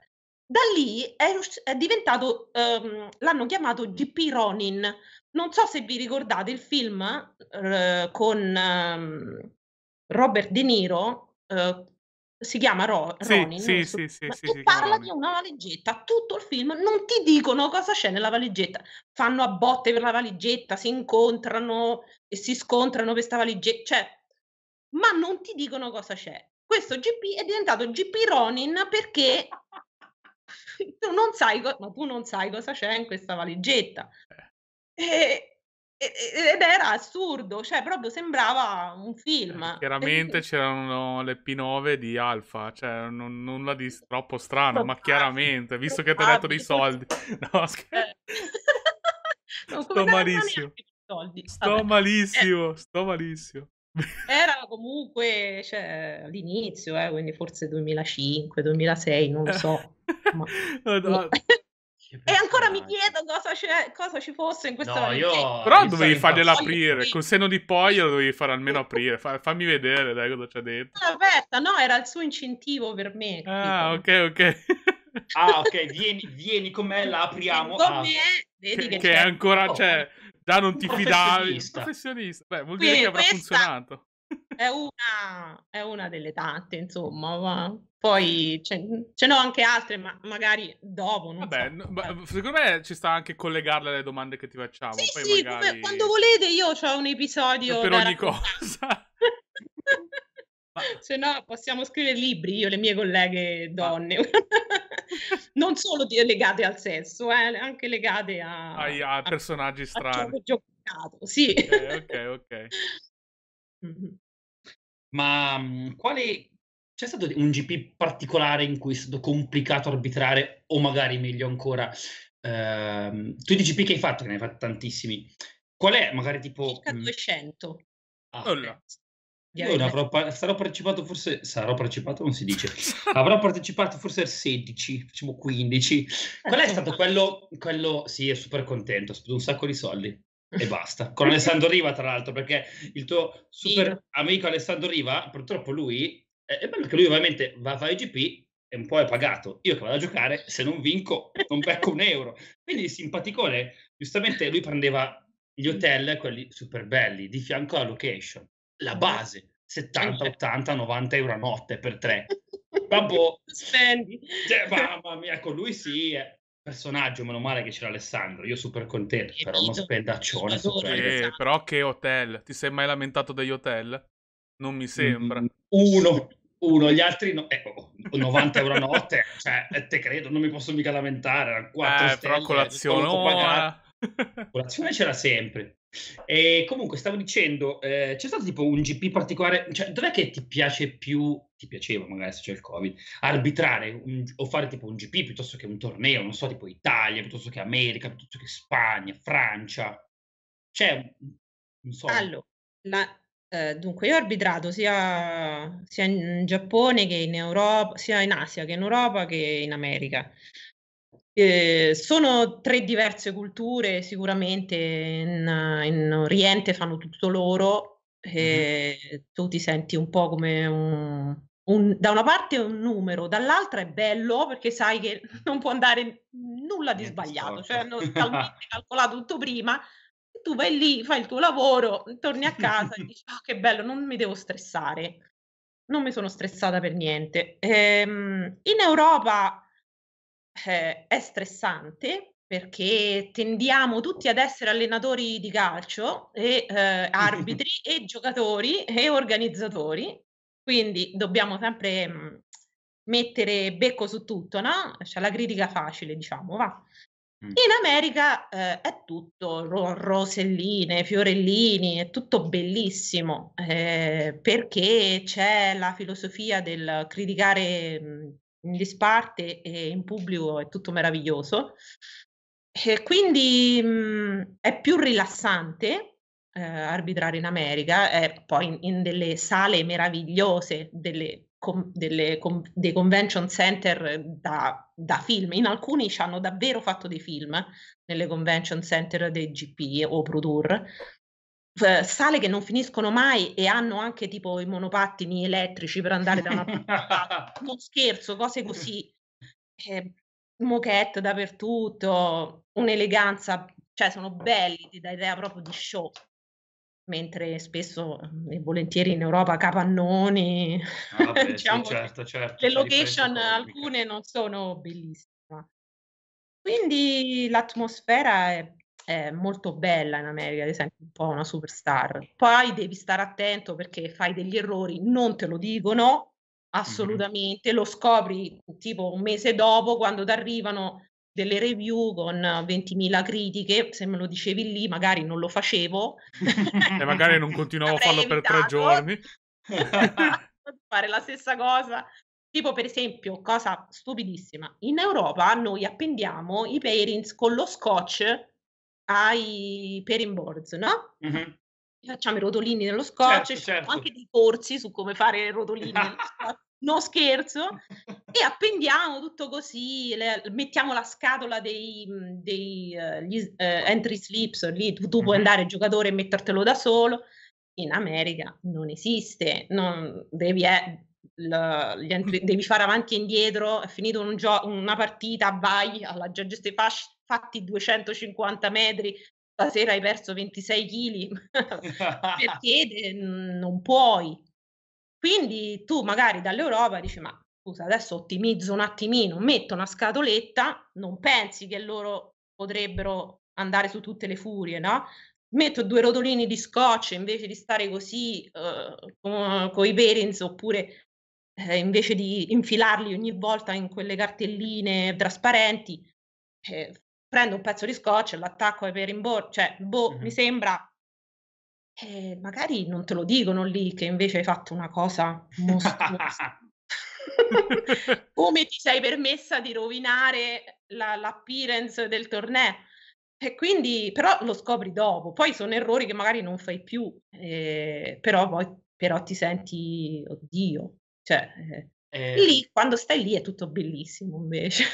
Da lì è, è diventato, um, l'hanno chiamato GP Ronin. Non so se vi ricordate il film uh, con um, Robert De Niro, uh, si chiama Ro- Ronin, sì, so, sì, sì, sì, sì, parla di una valigetta, tutto il film, non ti dicono cosa c'è nella valigetta, fanno a botte per la valigetta, si incontrano e si scontrano per questa valigetta, cioè, ma non ti dicono cosa c'è. Questo GP è diventato GP Ronin perché tu non sai, co- ma tu non sai cosa c'è in questa valigetta. Eh. E, ed era assurdo, cioè proprio sembrava un film. Eh, chiaramente
c'erano le P9 di Alfa, cioè non, nulla di eh, troppo strano, ma chiaramente, visto che ti ha dato dei soldi. No, eh. scherzo.
sto malissimo. Sto malissimo,
sto malissimo.
Era comunque cioè, all'inizio, eh, quindi forse 2005-2006, non lo so. ma... no. E ancora mi chiedo cosa, cosa ci fosse in questa. No, io... Però dovevi fargliela aprire.
Col seno di poi lo dovevi far almeno aprire. Fa, fammi vedere dai, cosa c'è dentro.
Ah, aperta, no, era il suo incentivo per me. Ah,
capito? ok, ok.
ah, ok, vieni, vieni con me, la apriamo. Con ah. me, vedi che, che, che è ancora, cioè,
Già non ti fidavi. Un professionista.
Beh, vuol Quindi dire che avrà funzionato. È una, è una, delle tante, insomma. Ma poi ce, ce n'ho anche altre, ma magari dopo. Non Vabbè, so.
no, secondo me ci sta anche collegarle alle domande che ti facciamo. Sì, poi sì, magari... come, quando
volete, io ho un episodio. Per ogni raccontare. cosa. Ma... Se no possiamo scrivere libri, io e le mie colleghe donne, ma... non solo legate al sesso, eh, anche legate a, Ai,
a personaggi a, strani. A
giocato, sì. Ok,
ok, ok.
Mm-hmm.
Ma um, quale... C'è stato un GP particolare in cui è stato complicato arbitrare o magari meglio ancora, uh, tu di GP che hai fatto, che ne hai fatti tantissimi, qual è magari tipo... Circa
200. Mm ah, allora.
Io par- sarò partecipato forse, sarò partecipato non si dice, avrò partecipato forse al 16, diciamo 15. Qual è stato quello, quello, sì è super contento, ho speso un sacco di soldi e basta. Con Alessandro Riva tra l'altro, perché il tuo super Io. amico Alessandro Riva, purtroppo lui, è bello che lui ovviamente va a fare GP e un po' è pagato. Io che vado a giocare, se non vinco non becco un euro. Quindi simpaticone, giustamente lui prendeva gli hotel, quelli super belli, di fianco alla location la base, 70, 80, 90 euro a notte per tre. Babbo, spendi. Cioè, mamma mia, con lui sì, È personaggio, meno male che c'era Alessandro, io super contento, però uno spendaccione. Eh, però che
hotel, ti sei mai lamentato degli hotel? Non mi mm, sembra.
uno, uno, gli altri no. Ecco, eh, 90 euro a notte, cioè, eh, te credo, non mi posso mica lamentare, 4 eh, stelle, però colazione ora... Colazione c'era sempre. E comunque stavo dicendo, eh, c'è stato tipo un GP particolare, cioè dov'è che ti piace più, ti piaceva magari se c'è il Covid, arbitrare un, o fare tipo un GP piuttosto che un torneo, non so, tipo Italia, piuttosto che America, piuttosto che Spagna, Francia? C'è, non
so. Allora, la, eh, dunque io ho arbitrato sia, sia in Giappone che in Europa, sia in Asia che in Europa che in America. Eh, sono tre diverse culture, sicuramente in, in Oriente fanno tutto loro, e mm-hmm. Eh, tu ti senti un po' come un, un, da una parte un numero, dall'altra è bello perché sai che non può andare nulla di sbagliato, cioè hanno talmente calcolato tutto prima, tu vai lì, fai il tuo lavoro, torni a casa e dici oh, che bello, non mi devo stressare, non mi sono stressata per niente. Ehm, in Europa eh, è stressante perché tendiamo tutti ad essere allenatori di calcio e eh, arbitri e giocatori e organizzatori, quindi dobbiamo sempre mh, mhmm, mettere becco su tutto, no? C'è la critica facile, diciamo, va. In America eh, è tutto ro- roselline, fiorellini, è tutto bellissimo eh, perché c'è la filosofia del criticare mh, mhmm, in disparte e in pubblico è tutto meraviglioso. E quindi mh, mhmm, è più rilassante eh, arbitrare in America, è poi in, in, delle sale meravigliose, delle, com, delle com, dei convention center da, da, film. In alcuni ci hanno davvero fatto dei film, nelle convention center dei GP o Pro Tour cioè, sale che non finiscono mai e hanno anche tipo i monopattini elettrici per andare da una parte all'altra. Non scherzo, cose così. Eh, moquette dappertutto, un'eleganza, cioè sono belli, ti dà idea proprio di show. Mentre spesso mm, e volentieri in Europa capannoni, ah, vabbè, diciamo, sì, certo, certo, le location alcune non sono bellissime. Quindi l'atmosfera è eh, molto bella in America, ad esempio, un po' una superstar. Poi devi stare attento perché fai degli errori, non te lo dicono assolutamente, mm-hmm. lo scopri tipo un mese dopo quando ti arrivano delle review con 20.000 critiche, se me lo dicevi lì magari non lo facevo.
e magari non continuavo a farlo evitato. per tre giorni.
fare la stessa cosa. Tipo per esempio, cosa stupidissima, in Europa noi appendiamo i parents con lo scotch ai per imborzo, no? Mm-hmm. Facciamo i rotolini nello scotch, certo, certo. anche dei corsi su come fare i rotolini nello scotch. No scherzo, e appendiamo tutto così, le, mettiamo la scatola dei, dei uh, gli, uh, entry slips, lì tu, tu mm-hmm. puoi andare giocatore e mettertelo da solo, in America non esiste, non devi, eh, la, devi fare avanti e indietro, è finito un gio- una partita, vai alla Giorgio Stefasci, fatti 250 metri, stasera hai perso 26 kg, perché ehm, non puoi. Quindi tu magari dall'Europa dici ma scusa adesso ottimizzo un attimino, metto una scatoletta, non pensi che loro potrebbero andare su tutte le furie, no? metto due rotolini di scotch invece di stare così uh, eh, con, con, i parents oppure eh, invece di infilarli ogni volta in quelle cartelline trasparenti, eh, prendo un pezzo di scotch, e l'attacco ai per imbor, cioè, boh, mm-hmm. mi sembra eh, magari non te lo dicono lì che invece hai fatto una cosa mostruosa. Come ti sei permessa di rovinare la, l'appearance del torneo? E quindi, però lo scopri dopo, poi sono errori che magari non fai più, eh, però poi però ti senti, oddio, cioè, eh, eh, lì, quando stai lì è tutto bellissimo invece.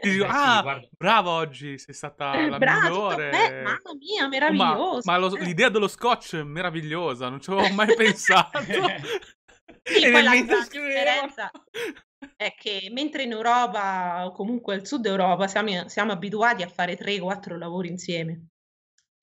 Dico, ah, sì, bravo oggi, sei stata eh, la bravo, migliore. Beh, mamma
mia, meravigliosa.
Ma, ma lo, eh. l'idea dello scotch è meravigliosa, non ci avevo mai pensato.
Sì, la differenza è che mentre in Europa o comunque al sud Europa siamo, siamo abituati a fare 3-4 lavori insieme.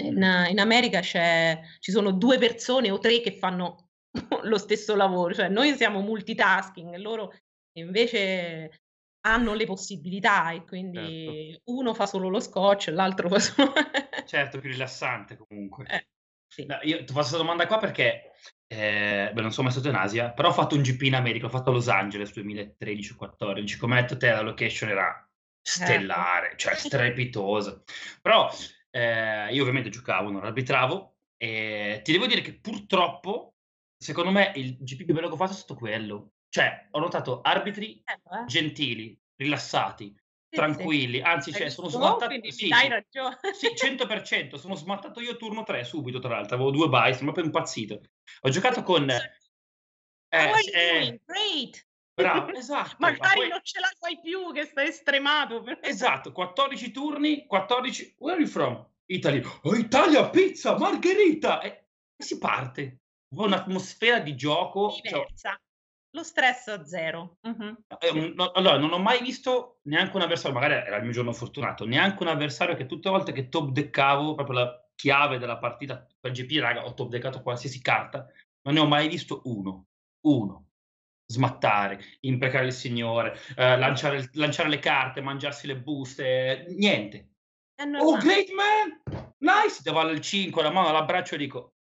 In, mm. in America ci sono due persone o tre che fanno lo stesso lavoro, cioè noi siamo multitasking, loro invece hanno le possibilità e quindi certo. uno fa solo lo scotch, l'altro fa solo...
certo, più rilassante comunque. Eh, sì. no, io ti faccio questa domanda qua perché, eh, beh, non sono mai stato in Asia, però ho fatto un GP in America, ho fatto a Los Angeles 2013-14, detto te la location era certo. stellare, eh. cioè strepitosa. però eh, io ovviamente giocavo, non arbitravo, e ti devo dire che purtroppo secondo me il GP più bello che ho fatto è stato quello. Cioè, ho notato arbitri eh, eh. gentili, rilassati,
sì, tranquilli. Sì. Anzi, cioè, sono smattato. Oh,
sì, dai ragione. Sì, 100%. Sono smattato io turno 3 subito, tra l'altro. Avevo due bye, sono proprio impazzito. Ho giocato con... Eh, eh,
great! Bravo,
esatto. Magari ma poi... non ce la fai più, che stai stremato. Però. Esatto, 14 turni, 14... Where are you from? Italy. Oh, Italia, pizza, margherita! E si parte un'atmosfera di gioco diversa.
Cioè, lo stress a zero. Uh-huh.
No, allora, non ho mai visto neanche un avversario, magari era il mio giorno fortunato, neanche un avversario che tutte le volte che top deccavo, proprio la chiave della partita per GP, raga, ho top deccato qualsiasi carta, non ne ho mai visto uno, uno, smattare, imprecare il signore, eh, lanciare, lanciare, le carte, mangiarsi le buste, niente.
Eh, oh, great man!
Nice! Devo al 5, la mano all'abbraccio e dico,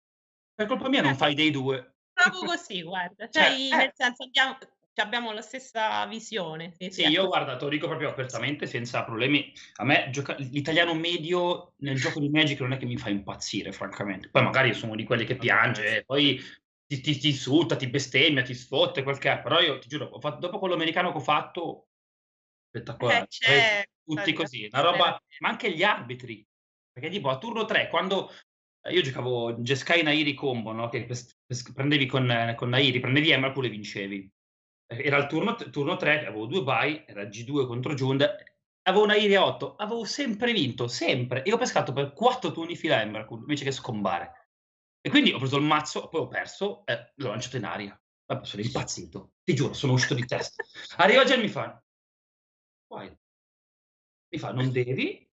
per colpa mia non eh, fai dei due.
Proprio così, guarda. Cioè, cioè eh. nel senso, abbiamo, cioè, abbiamo la stessa visione.
Sì, io ecco. guarda, te lo dico proprio apertamente, senza problemi. A me gioca- l'italiano medio nel gioco di Magic non è che mi fa impazzire, francamente. Poi magari sono di quelli che piange, poi ti, ti, ti insulta, ti bestemmia, ti sfotte, qualche che Però io ti giuro, fatto, dopo quello americano che ho fatto, spettacolare. Eh, certo, tutti così, una roba, ma anche gli arbitri. Perché tipo a turno 3, quando eh, io giocavo Jeskai Nairi combo, no? che prendevi con, eh, con Nairi, prendevi Emrakul e vincevi. Eh, era il turno, turno 3, avevo due bye, era G2 contro Jund, avevo Nairi a 8, avevo sempre vinto, sempre, e ho pescato per 4 turni fila Emrakul invece che scombare. E quindi ho preso il mazzo, poi ho perso e eh, l'ho lanciato in aria. Vabbè, sono impazzito, ti giuro, sono uscito di testa. Arriva Jen mi fa, Vai. mi fa, non devi,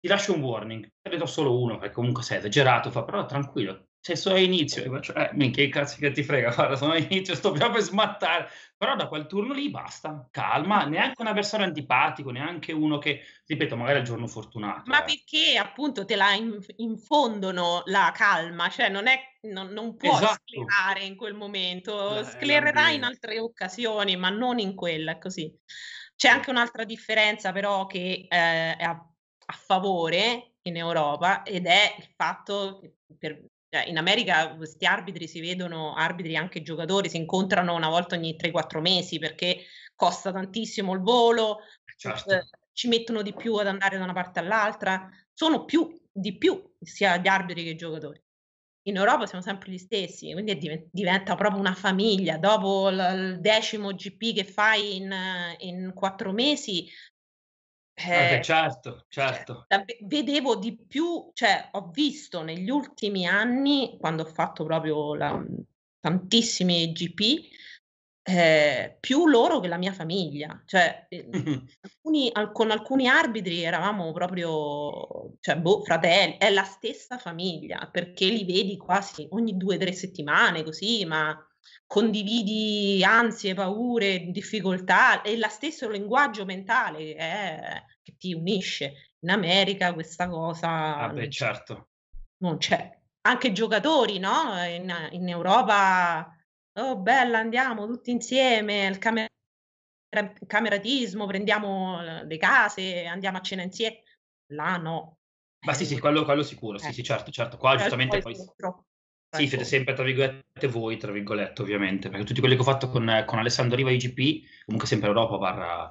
ti lascio un warning, te ne do solo uno, perché comunque sei esagerato, fa, però tranquillo, cioè sono all'inizio, e faccio, eh, minchia, che cazzo che ti frega, guarda, sono all'inizio, sto proprio per smattare, però da quel turno lì basta, calma, neanche un avversario antipatico, neanche uno che, ripeto, magari è il giorno fortunato. Ma eh.
perché appunto te la infondono la calma, cioè non è non, non puoi esatto. sclerare in quel momento, sclererai in altre occasioni, ma non in quella, così. C'è anche un'altra differenza però che eh, è a favore in Europa ed è il fatto che per, cioè, in America questi arbitri si vedono, arbitri anche giocatori, si incontrano una volta ogni 3-4 mesi perché costa tantissimo il volo, eh, certo. eh, ci mettono di più ad andare da una parte all'altra, sono più di più sia gli arbitri che i giocatori. In Europa siamo sempre gli stessi, quindi diventa proprio una famiglia. Dopo il decimo GP che fai in, in quattro mesi, Ah, eh, Vabbè,
certo, cioè, certo.
vedevo di più, cioè ho visto negli ultimi anni, quando ho fatto proprio la, mhmm, tantissimi GP, eh, più loro che la mia famiglia. Cioè, mm alcuni, al, con alcuni arbitri eravamo proprio cioè, boh, fratelli, è la stessa famiglia, perché li vedi quasi ogni due o tre settimane così, ma condividi ansie, paure, difficoltà e lo stesso linguaggio mentale eh, che ti unisce. In America questa cosa... Ah, beh, certo. Non c'è. Anche giocatori, no? In, in Europa, oh bella, andiamo tutti insieme, il camer- cameratismo, prendiamo eh, le case, andiamo a cena insieme. Là no.
Ma sì, sì, eh, quello, quello sicuro, sì, eh. sì, certo, certo. Qua certo, giustamente poi...
Dentro. Sì, siete ecco.
sempre, tra virgolette, voi, tra virgolette, ovviamente, perché tutti quelli che ho fatto con, con Alessandro Riva IGP, comunque sempre Europa, barra,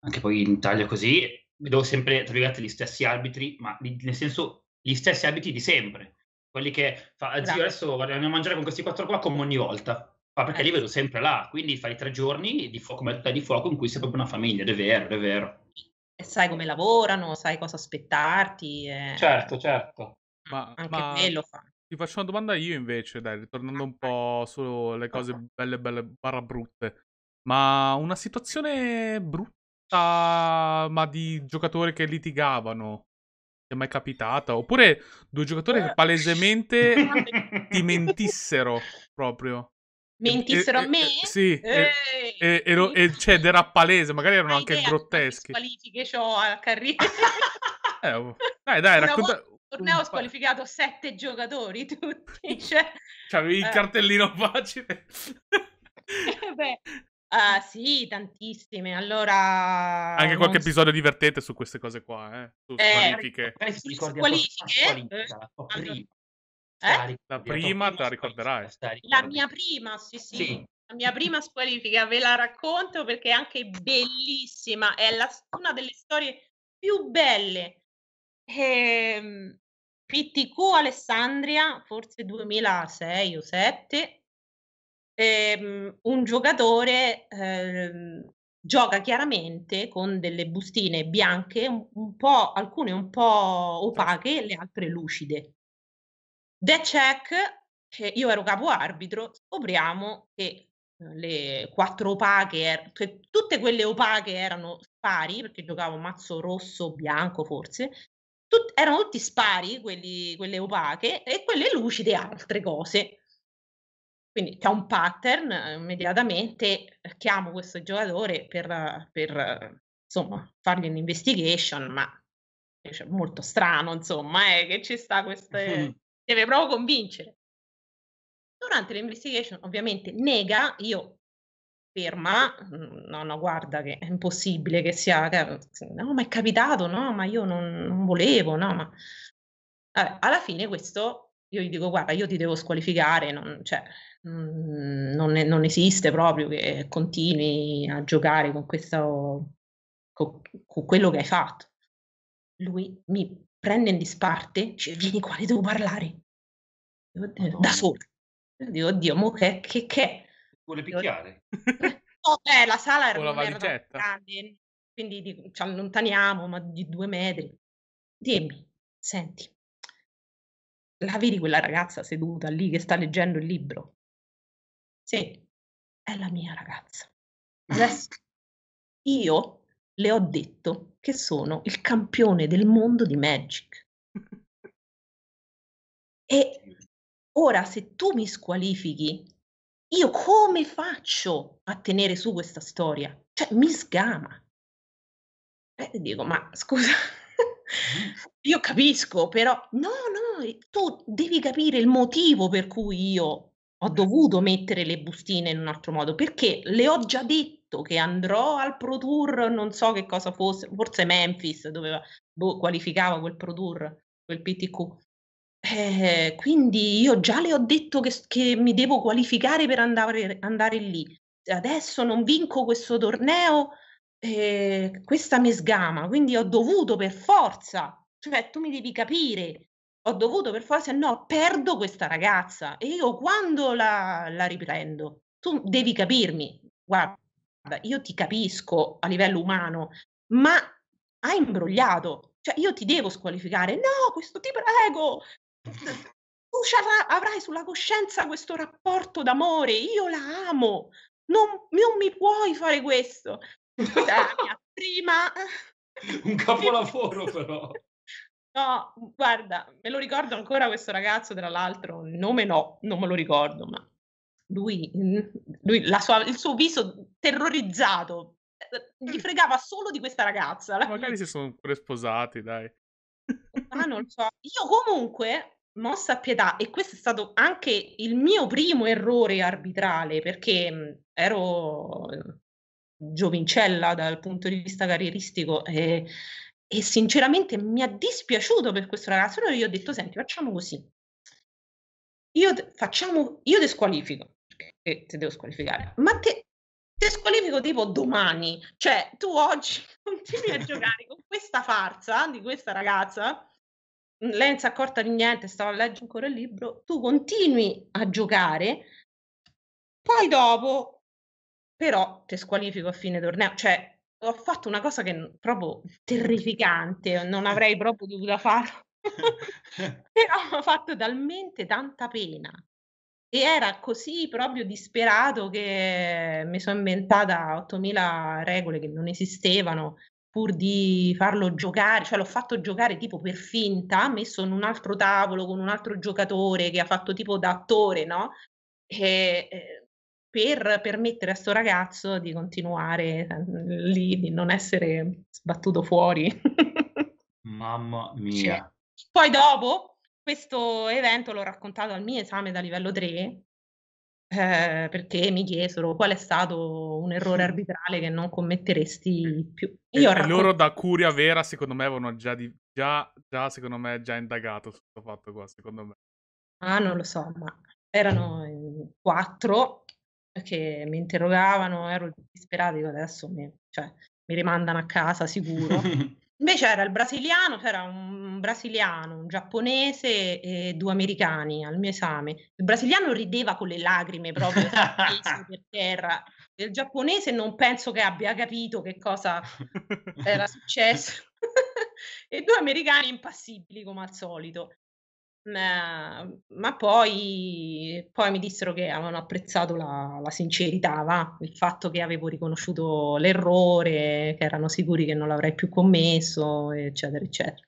anche poi in Italia così, vedo sempre, tra virgolette, gli stessi arbitri, ma nel senso gli stessi arbitri di sempre, quelli che fa, ah, zio adesso andiamo a mangiare con questi quattro qua come ogni volta, ma perché eh. li ecco. vedo sempre là, quindi fai tre giorni di fuoco, metà di fuoco in cui sei proprio una famiglia, ed è vero, ed è vero.
E sai come lavorano, sai cosa aspettarti. E... Eh. Certo,
certo. Ma,
anche ma... quello fa.
Ti faccio una domanda io invece,
dai, ritornando un po' sulle cose belle, belle, barra brutte. Ma una situazione brutta, ma di giocatori che litigavano, ti è mai capitata? Oppure due giocatori che eh. palesemente ti mentissero proprio?
Mentissero e, a me? E, sì, e,
e, ero, e, cioè, era palese, magari erano anche grotteschi.
Qualifiche ho a carriera.
Eh, oh, dai, dai, racconta, torneo ha squalificato
sette giocatori tutti. Cioè,
C'avevi il eh. cartellino facile.
Eh beh, uh, sì, tantissime. Allora, Anche qualche so.
episodio divertente su queste cose qua, eh? su eh, squalifiche. Eh, su squalifiche. Eh? La prima te la ricorderai. La mia
prima, sì, sì. sì. La mia prima squalifica ve la racconto perché è anche bellissima. È la, una delle storie più belle. E, ehm, PTQ Alessandria, forse 2006 o 2007, ehm, un giocatore ehm, gioca chiaramente con delle bustine bianche, un, un po', alcune un po' opache, le altre lucide. Decek, che io ero capo arbitro, scopriamo che eh, le quattro opache, er, che tutte quelle opache erano pari, perché giocavo mazzo rosso, bianco forse, Tut- erano tutti spari, quelli, quelle opache, e quelle lucide altre cose. Quindi c'è un pattern, eh, immediatamente eh, chiamo questo giocatore per, eh, per insomma, fargli un'investigation, ma cioè, molto strano, insomma, è che ci sta queste... Deve proprio convincere. Durante l'investigation ovviamente nega, io ferma, no, no, guarda che è impossibile che sia, no, ma è capitato, no, ma io non, non volevo, no, ma... alla fine questo, io gli dico, guarda, io ti devo squalificare, non, cioè, mm, non, non esiste proprio che continui a giocare con questo, con, con, quello che hai fatto. Lui mi prende in disparte, dice, vieni qua, devo parlare, da sola. Dico, oddio, ma che, che, che Vuole picchiare? no, oh, beh, la sala era, la era grande, quindi ci allontaniamo, ma di due metri. Dimmi, senti, la vedi quella ragazza seduta lì che sta leggendo il libro? Sì,
è la mia ragazza.
Adesso io le ho detto che sono il campione del mondo di Magic. E ora se tu mi squalifichi io come faccio a tenere su questa storia? Cioè, mi sgama. E eh, dico, ma scusa, mm-hmm. io capisco, però no, no, tu devi capire il motivo per cui io ho dovuto mm-hmm. mettere le bustine in un altro modo, perché le ho già detto che andrò al Pro Tour, non so che cosa fosse, forse Memphis doveva, boh, qualificava quel Pro Tour, quel PTQ. Eh, quindi io già le ho detto che, che mi devo qualificare per andare, andare, lì. Adesso non vinco questo torneo, eh, questa mi sgama, quindi ho dovuto per forza, cioè tu mi devi capire, ho dovuto per forza, no, perdo questa ragazza e io quando la, la riprendo, tu devi capirmi, guarda, io ti capisco a livello umano, ma hai imbrogliato, cioè io ti devo squalificare, no, questo ti prego, tu avrai sulla coscienza questo rapporto d'amore, io la amo, non, non mi puoi fare questo. Questa è la mia prima...
Un eh, capolavoro però.
No, guarda, me lo ricordo ancora questo ragazzo, tra l'altro, il nome no, non me lo ricordo, ma lui, mm, lui sua, il suo viso terrorizzato eh, gli eh. fregava solo di questa ragazza. Magari si
sono pure sposati, dai.
Ma ah, non so. Io comunque, mossa a pietà, e questo è stato anche il mio primo errore arbitrale, perché mm, ero mm, giovincella dal punto di vista carrieristico e, e sinceramente mi ha dispiaciuto per questo ragazzo. Allora gli ho detto, senti, facciamo così. Io, te, facciamo, io te squalifico, perché eh, te devo squalificare, ma te, te squalifico tipo domani. Cioè, tu oggi continui a giocare con questa farsa di questa ragazza lei non si è accorta di niente, stava a leggere ancora il libro, tu continui a giocare, poi dopo però ti squalifico a fine torneo, cioè ho fatto una cosa che è proprio terrificante, non avrei proprio dovuto farlo, però ho fatto talmente tanta pena e era così proprio disperato che mi sono inventata 8.000 regole che non esistevano pur di farlo giocare, cioè l'ho fatto giocare tipo per finta, messo in un altro tavolo con un altro giocatore che ha fatto tipo da attore, no? E, eh, per permettere a sto ragazzo di continuare eh, lì, di non essere sbattuto fuori.
Mamma
mia. Poi dopo questo evento l'ho raccontato al mio esame da livello 3 eh, perché mi chiesero qual è stato un errore arbitrale che non commetteresti più. Io e, raccom- loro
da curia vera, secondo me, avevano già, di- già, già, secondo me, già indagato su questo fatto qua, secondo me.
Ah, non lo so, ma erano eh, quattro che mi interrogavano, ero disperato, adesso mi, cioè, mi rimandano a casa sicuro. Invece era il brasiliano, c'era un brasiliano, un giapponese e due americani al mio esame. Il brasiliano rideva con le lacrime proprio per terra. Il giapponese non penso che abbia capito che cosa era successo. e due americani impassibili come al solito. Eh, ma poi, poi, mi dissero che avevano apprezzato la, la sincerità, va? il fatto che avevo riconosciuto l'errore, che erano sicuri che non l'avrei più commesso, eccetera, eccetera.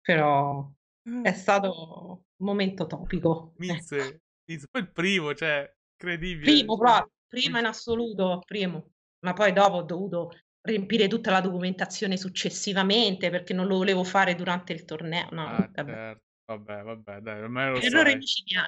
Però mm. è stato un momento topico.
Miz, ecco. poi il primo, cioè, incredibile. Primo, cioè, però,
primo in assoluto, primo. Ma poi dopo ho dovuto riempire tutta la documentazione successivamente perché non lo volevo fare durante il torneo. No, ah, certo.
Vabbè, vabbè, dai, ormai lo so. Errore micidiale.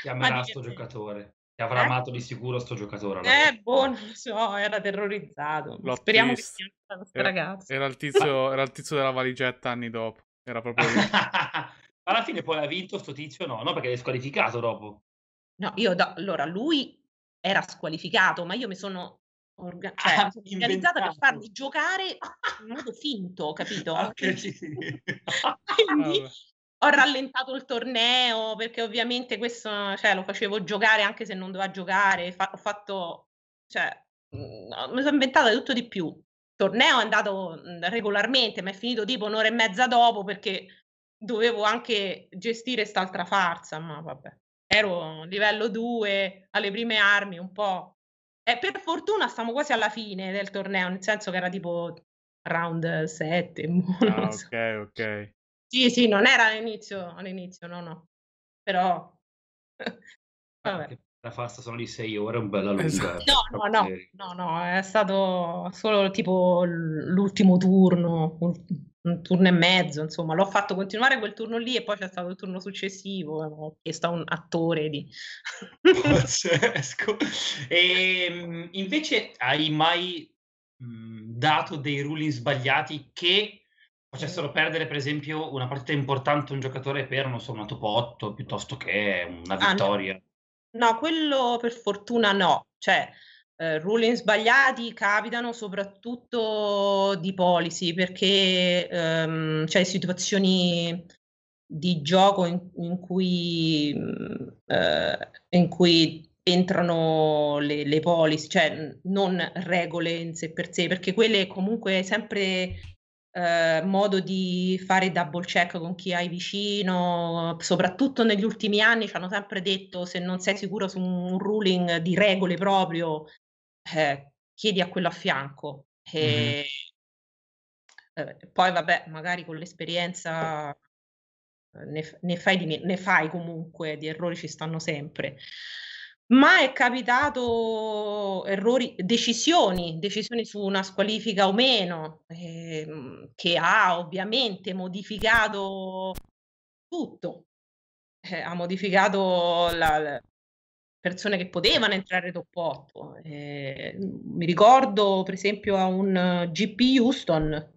Ti amerà sto giocatore. Ti avrà eh? amato di sicuro sto giocatore. Allora.
Eh, boh, non lo so, era terrorizzato. L'ho Speriamo che sia questo ragazzo.
Era il, tizio, era il tizio della valigetta
anni dopo. Era proprio... Alla fine poi ha vinto sto tizio? No, no, perché è squalificato
dopo. No, io da... allora lui era squalificato, ma io mi sono orga- ah, cioè, ah, organizzata per farli giocare in modo finto, capito? Ah, okay. Quindi ho rallentato il torneo perché ovviamente questo cioè, lo facevo giocare anche se non doveva giocare, fa- ho fatto, cioè, mm, mi sono inventata tutto di più. Il torneo è andato mm, regolarmente, ma è finito tipo un'ora e mezza dopo perché dovevo anche gestire quest'altra farsa, ma vabbè. Ero livello 2 alle prime armi, un po' E per fortuna stiamo quasi alla fine del torneo, nel senso che era tipo round 7. Ah, so.
ok, ok.
Sì, sì, non era all'inizio, all'inizio no, no. Però... Vabbè.
La fasta sono di 6 ore, un bella lunga. No, no, no,
no, no, è stato solo tipo l'ultimo turno, un turno e mezzo, insomma, l'ho fatto continuare quel turno lì e poi c'è stato il turno successivo, ho chiesto a un attore di... Pazzesco! E, ehm, invece
hai mai mhmm, dato dei ruling sbagliati che facessero perdere, per esempio, una partita importante un giocatore per, non so, una top 8 piuttosto che una vittoria? Ah,
no. no, quello per fortuna no, cioè eh, ruling sbagliati capitano soprattutto di policy perché ehm, c'è situazioni di gioco in, in, cui, mm, eh, in cui, entrano le, le, policy, cioè non regole in sé per sé, perché quelle comunque è sempre eh, modo di fare double check con chi hai vicino, soprattutto negli ultimi anni ci hanno sempre detto se non sei sicuro su un ruling di regole proprio eh, chiedi a quello a fianco. E, mm-hmm. Eh, eh, poi vabbè, magari con l'esperienza eh, ne, ne, fai di, ne fai comunque, di errori ci stanno sempre ma è capitato errori, decisioni, decisioni su una squalifica o meno, ehm, che ha ovviamente modificato tutto, eh, ha modificato la, persone che potevano entrare top 8. Eh, mi ricordo per esempio a un eh, GP Houston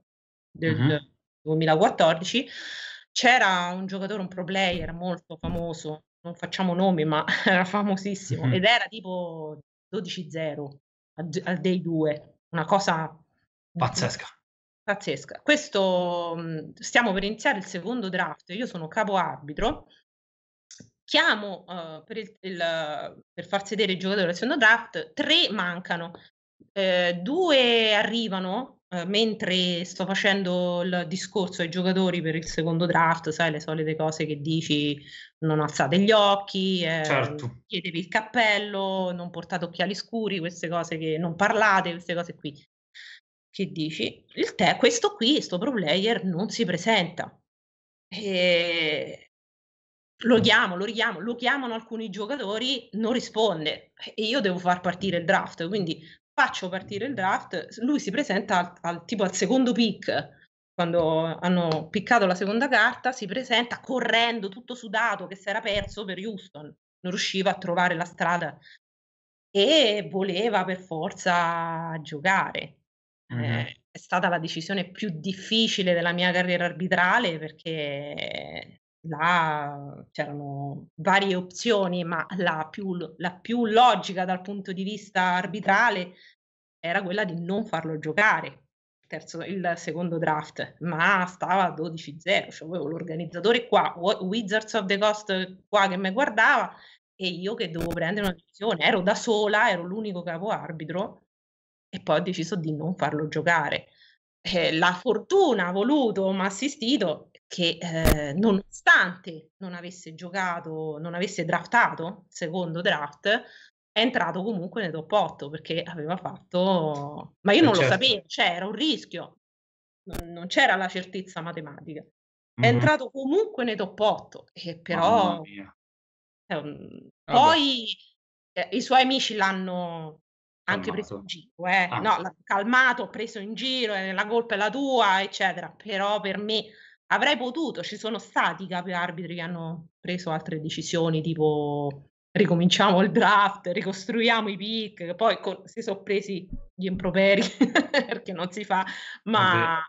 del mm-hmm. uh-huh. 2014 c'era un giocatore, un pro player molto famoso, non facciamo nomi, ma era famosissimo uh-huh. ed era tipo 12-0 al day 2, una cosa pazzesca. Pazzesca. Questo mm, stiamo per iniziare il secondo draft, io sono capo arbitro chiamo uh, per, il, il, per, far sedere il giocatore al secondo draft, tre mancano, eh, due arrivano eh, mentre sto facendo il discorso ai giocatori per il secondo draft, sai le solite cose che dici non alzate gli occhi, eh, certo. chiedevi il cappello, non portate occhiali scuri, queste cose che non parlate, queste cose qui. Che dici? Il te, questo qui, sto pro player, non si presenta. E lo chiamo, lo richiamo, lo chiamano alcuni giocatori, non risponde e io devo far partire il draft, quindi faccio partire il draft, lui si presenta al, al, tipo al secondo pick, quando hanno piccato la seconda carta, si presenta correndo tutto sudato che si era perso per Houston, non riusciva a trovare la strada e voleva per forza giocare. Mm-hmm. Eh, è stata la decisione più difficile della mia carriera arbitrale perché la, c'erano varie opzioni, ma la più, la più logica dal punto di vista arbitrale era quella di non farlo giocare, Terzo, il secondo draft, ma stava a 12-0, cioè avevo l'organizzatore qua, Wizards of the Coast qua che mi guardava e io che dovevo prendere una decisione, ero da sola, ero l'unico capo arbitro e poi ho deciso di non farlo giocare. Eh, la fortuna ha voluto, mi ha assistito che eh, nonostante non avesse giocato, non avesse draftato secondo draft, è entrato comunque nei top 8 perché aveva fatto, ma io eh, non certo. lo sapevo, cioè era un rischio, non, non c'era la certezza matematica. È mm-hmm. entrato comunque nei top 8 e però eh, poi eh, i suoi amici l'hanno anche preso in giro, eh. ah. no, calmato, preso in giro, eh, la colpa è la tua, eccetera, però per me avrei potuto, ci sono stati capi arbitri che hanno preso altre decisioni, tipo ricominciamo il draft, ricostruiamo i pick, poi con, si sono presi gli improperi perché non si fa, ma,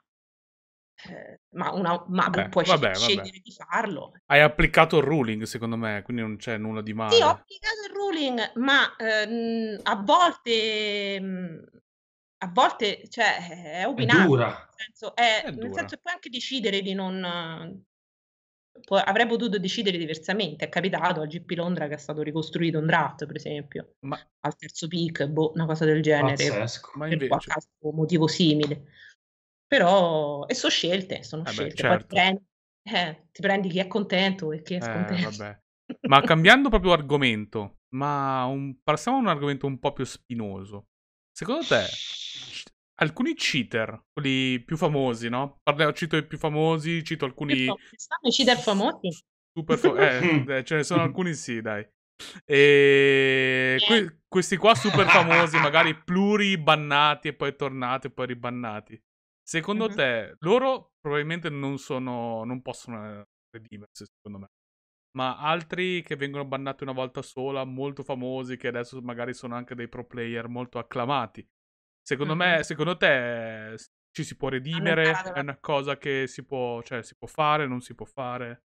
eh, ma, una, ma vabbè, puoi vabbè, scegliere vabbè. di farlo.
Hai applicato il ruling, secondo me, quindi non c'è nulla di male. Sì, ho
applicato il ruling, ma ehm, a volte mh, mhmm, a volte cioè, è opinabile. È dura. Nel senso, è, è dura. Nel senso, puoi anche decidere di non... Può, avrei potuto decidere diversamente. È capitato al GP Londra che è stato ricostruito un draft, per esempio, Ma... al terzo pick, boh, una cosa del genere. Pazzesco. Ma invece... Per qualche motivo simile. Però, e sono scelte, sono eh scelte. Beh, certo. prendi, eh, ti prendi chi è contento e chi è eh, scontento. Eh, ma cambiando
proprio argomento, ma un, passiamo a un argomento un po' più spinoso. Secondo te alcuni cheater, quelli più famosi, no? Parliamo, cito i più famosi, cito alcuni... Sono
i cheater famosi?
Super fam- eh, mm. eh, ce ne sono mm. alcuni sì, dai. E eh. que- questi qua super famosi, magari pluri bannati e poi tornati e poi ribannati. Secondo mm-hmm. te, loro probabilmente non sono, non possono redimersi, secondo me. Ma altri che vengono bannati una volta sola, molto famosi, che adesso magari sono anche dei pro player molto acclamati, Secondo mm-hmm. me, secondo te ci si può redimere? è una cosa che si può, cioè, si può fare, non si può fare?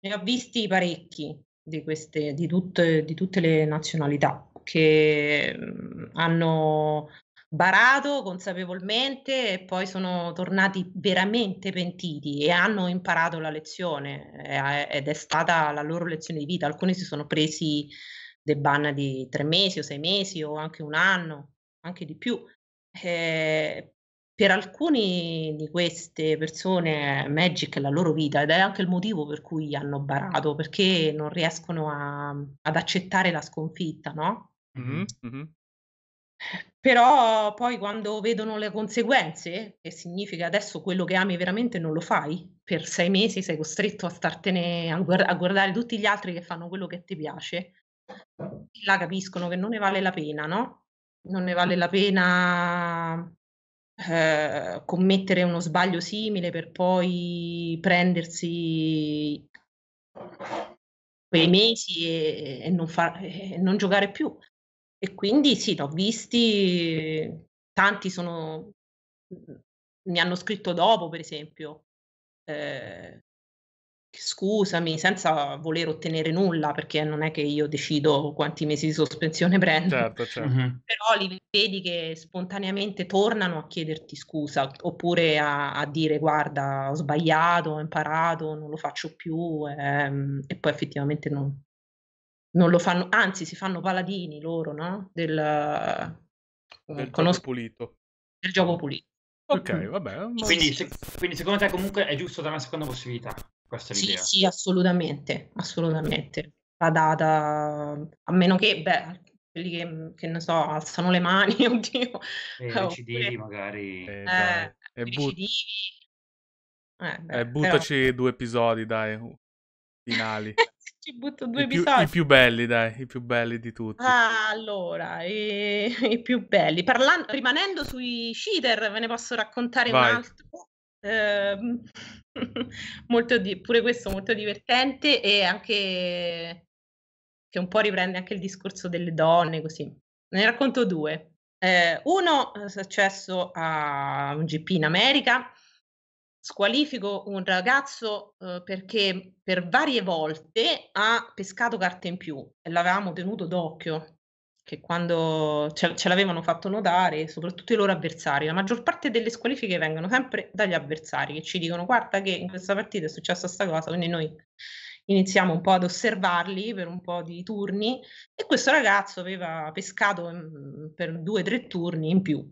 Ne ho visti parecchi di, queste, di, tutte, di tutte le nazionalità che mhmm, hanno barato consapevolmente e poi sono tornati veramente pentiti e hanno imparato la lezione eh, ed è stata la loro lezione di vita. Alcuni si sono presi dei ban di tre mesi o sei mesi o anche un anno, anche di più. Eh, per alcune di queste persone Magic è la loro vita ed è anche il motivo per cui hanno barato, perché non riescono a, ad accettare la sconfitta, no?
Mm-hmm.
Però poi quando vedono le conseguenze, che significa adesso quello che ami veramente non lo fai, per sei mesi sei costretto a startene a, guard- a guardare tutti gli altri che fanno quello che ti piace, la capiscono che non ne vale la pena, no? non ne vale la pena eh, commettere uno sbaglio simile per poi prendersi quei mesi e, e, non, far, e non, giocare più. E quindi sì, l'ho visti, tanti sono, mi mm, mm, hanno scritto dopo, per esempio, eh, scusami, senza voler ottenere nulla, perché non è che io decido quanti mesi di sospensione prendo, certo, certo. Mm-hmm. però li vedi che spontaneamente tornano a chiederti scusa, oppure a, a dire guarda ho sbagliato, ho imparato, non lo faccio più, ehm, e poi effettivamente non, non, lo fanno, anzi si fanno paladini loro, no? Del, eh,
del conosco, gioco pulito.
Del gioco pulito. Ok,
vabbè. Quindi, se, quindi, secondo te comunque è giusto dare una seconda possibilità? Questa è sì, l'idea. Sì, assolutamente, assolutamente. La data, a meno che, beh, quelli che, che ne so, alzano le mani, oddio. E
recidivi magari. Eh, eh, e but-
eh, beh, eh,
buttaci però... due episodi, dai, finali.
Ci butto due I episodi. Più, I più
belli, dai, i più belli di tutti.
Ah, allora, i, i più belli. Parlando, rimanendo sui cheater, ve ne posso raccontare Vai. un altro Ehm, molto di- pure questo molto divertente e anche che un po' riprende anche il discorso delle donne, così. Ne racconto due. Eh, uno è eh, successo a un GP in America. Squalifico un ragazzo eh, perché per varie volte ha pescato carte in più e l'avevamo tenuto d'occhio che quando ce, ce l'avevano fatto notare, soprattutto i loro avversari, la maggior parte delle squalifiche vengono sempre dagli avversari che ci dicono guarda che in questa partita è successa questa cosa, quindi noi iniziamo un po' ad osservarli per un po' di turni e questo ragazzo aveva pescato mm, per due o tre turni in più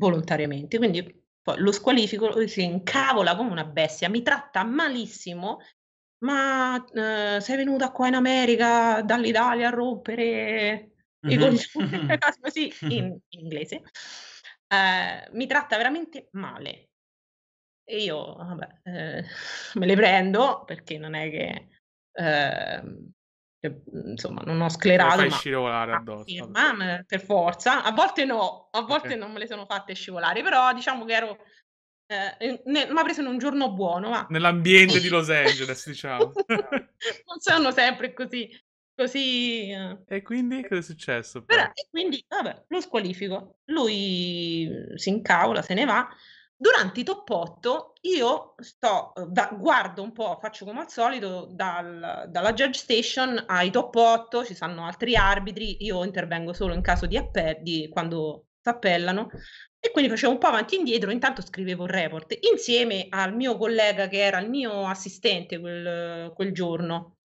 volontariamente, quindi poi lo squalifico si incavola come una bestia, mi tratta malissimo, ma eh, sei venuta qua in America dall'Italia a rompere
i cognomi così in
inglese, eh, mi tratta veramente male. E io vabbè, eh, me le prendo perché non è che, eh, che mhmm, insomma non ho
sclerato. Non fai scivolare addosso.
Ma, ma, per forza, a volte no, a volte okay. non me le sono fatte scivolare, però diciamo che ero eh, mi ha preso in un giorno buono. Ma...
Nell'ambiente di Los Angeles, diciamo.
non sono sempre così Così... Eh. E quindi cosa
è successo?
Però, e quindi, vabbè, lo squalifico. Lui si incaula, se ne va. Durante i top 8 io sto, eh, da, guardo un po', faccio come al solito, dal, dalla judge station ai top 8, ci sono altri arbitri, io intervengo solo in caso di, appelli, quando si appellano e quindi facevo un po' avanti e indietro, intanto scrivevo il report insieme al mio collega che era il mio assistente quel, quel giorno.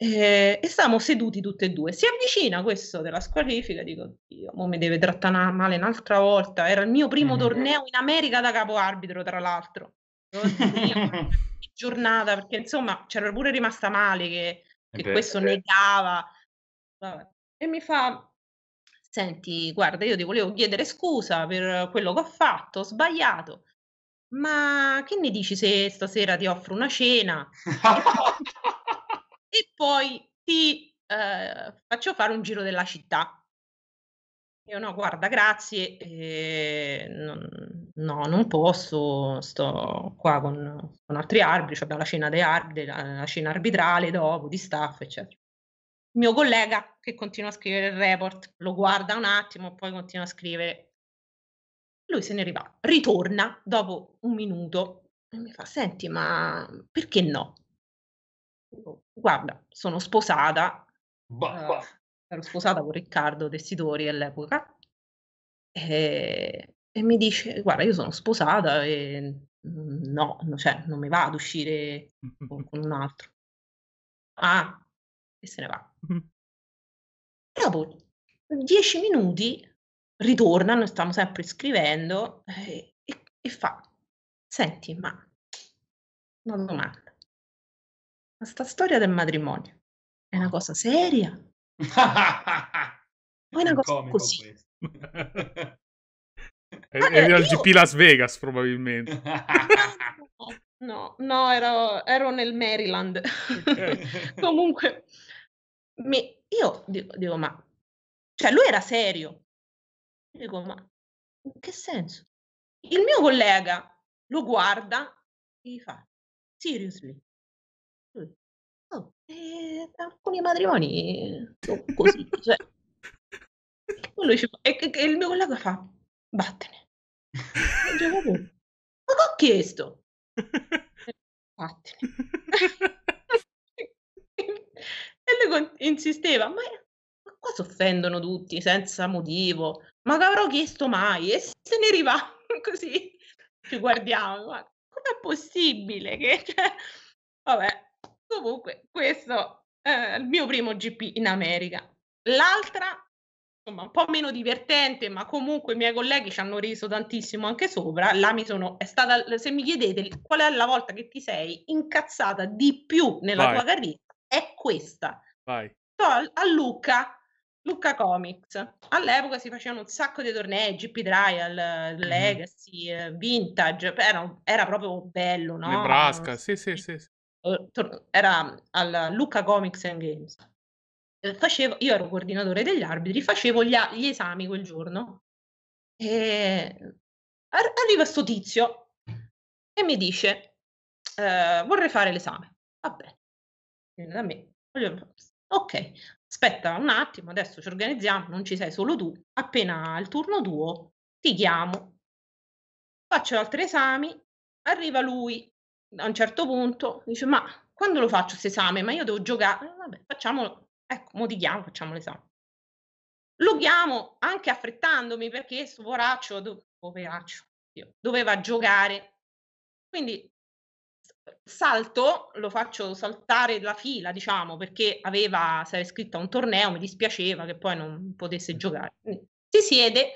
Eh, e stavamo seduti tutti e due. Si avvicina questo della squalifica, dico, Dio, mo mi deve trattare male un'altra volta. Era il mio primo mm-hmm. torneo in America da capo arbitro, tra l'altro. giornata, perché insomma c'era pure rimasta male che,
che okay, questo okay.
negava. Vabbè. E mi fa, senti, guarda, io ti volevo chiedere scusa per quello che ho fatto, ho sbagliato. Ma che ne dici se stasera ti offro una cena? poi ti eh, faccio fare un giro della città. Io no, guarda, grazie, eh, non, no, non posso, sto qua con, con altri arbitri, cioè abbiamo la cena, dei arbitri, la, la cena arbitrale dopo, di staff, eccetera. Il mio collega che continua a scrivere il report, lo guarda un attimo, poi continua a scrivere. Lui se ne arriva, ritorna dopo un minuto e mi fa, senti, ma perché no? Guarda, sono sposata, Bah, eh, bah. ero sposata con Riccardo Tessitori all'epoca, e, eh, e mi dice, guarda, io sono sposata e mm, no, no, cioè, non mi va ad uscire con, con un altro. Ah, e se ne va. Dopo dieci minuti ritorna, noi stiamo sempre scrivendo, e, eh, e, e fa, senti, ma una domanda
ma sta storia del matrimonio è una cosa seria?
è
una cosa comico così? è,
ah, era il GP Las Vegas probabilmente.
no, no, ero, ero nel Maryland. Okay. Comunque, mi, io dico, dico, ma... Cioè, lui era serio. dico, ma in che senso? Il mio collega lo guarda e gli fa,
seriously? E eh, alcuni matrimoni sono così, cioè. fa, e, e, il mio collega fa, vattene.
Ma che ho chiesto? Vattene. e lui insisteva, ma qua si offendono tutti senza motivo, ma che avrò chiesto mai? E se ne riva così, ci guardiamo, ma com'è possibile che... Cioè, vabbè, Comunque, questo è eh, il mio primo GP in America. L'altra, insomma, un po' meno divertente, ma comunque i miei colleghi ci hanno riso tantissimo anche sopra. Là mi sono, è stata, se mi chiedete qual è la volta che ti sei incazzata di più nella Vai. tua carriera, è questa. Vai. Sto a Lucca Lucca Comics. All'epoca si facevano un sacco di tornei, GP Trial, Legacy, eh, Vintage, era, era proprio bello, no? Nebraska, sì, sì, sì. sì era mm, al Lucca Comics and Games. Eh, facevo, io ero coordinatore degli arbitri, facevo gli, gli esami quel giorno e arriva sto tizio e mi dice eh, vorrei fare l'esame. Va bene, da me. Ok, aspetta un attimo, adesso ci organizziamo, non ci sei solo tu, appena il turno tuo ti chiamo. Faccio altri esami, arriva lui, a un certo punto dice ma quando lo faccio questo esame? Ma io devo giocare, eh, vabbè facciamolo, ecco, modichiamo, facciamo l'esame. Lo chiamo anche affrettandomi perché sto poraccio, do, poveraccio, Dio, doveva giocare. Quindi salto, lo faccio saltare la fila, diciamo, perché aveva, si era iscritto a un torneo, mi dispiaceva che poi non potesse giocare. Quindi, si siede,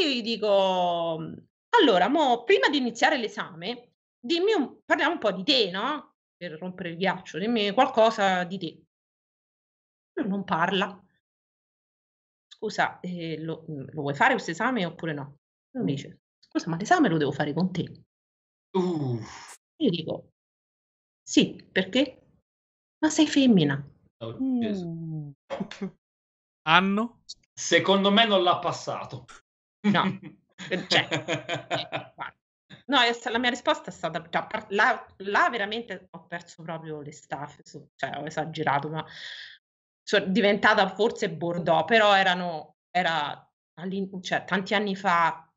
io gli dico, allora, mo, prima di iniziare l'esame, dimmi un, parliamo un po' di te, no? Per rompere il ghiaccio, dimmi qualcosa di te. non parla. Scusa, eh, lo, mm, lo, vuoi fare questo esame oppure no? Lui mi mm. dice, scusa, ma l'esame lo devo fare con te. Uh. Io dico, sì, perché? Ma sei femmina. Oh,
Anno? Secondo me non l'ha passato. No, eh, cioè,
eh, No, la mia risposta è stata già cioè, là, là veramente ho perso proprio le staffe, cioè ho esagerato, ma sono diventata forse Bordeaux, però erano era cioè, tanti anni fa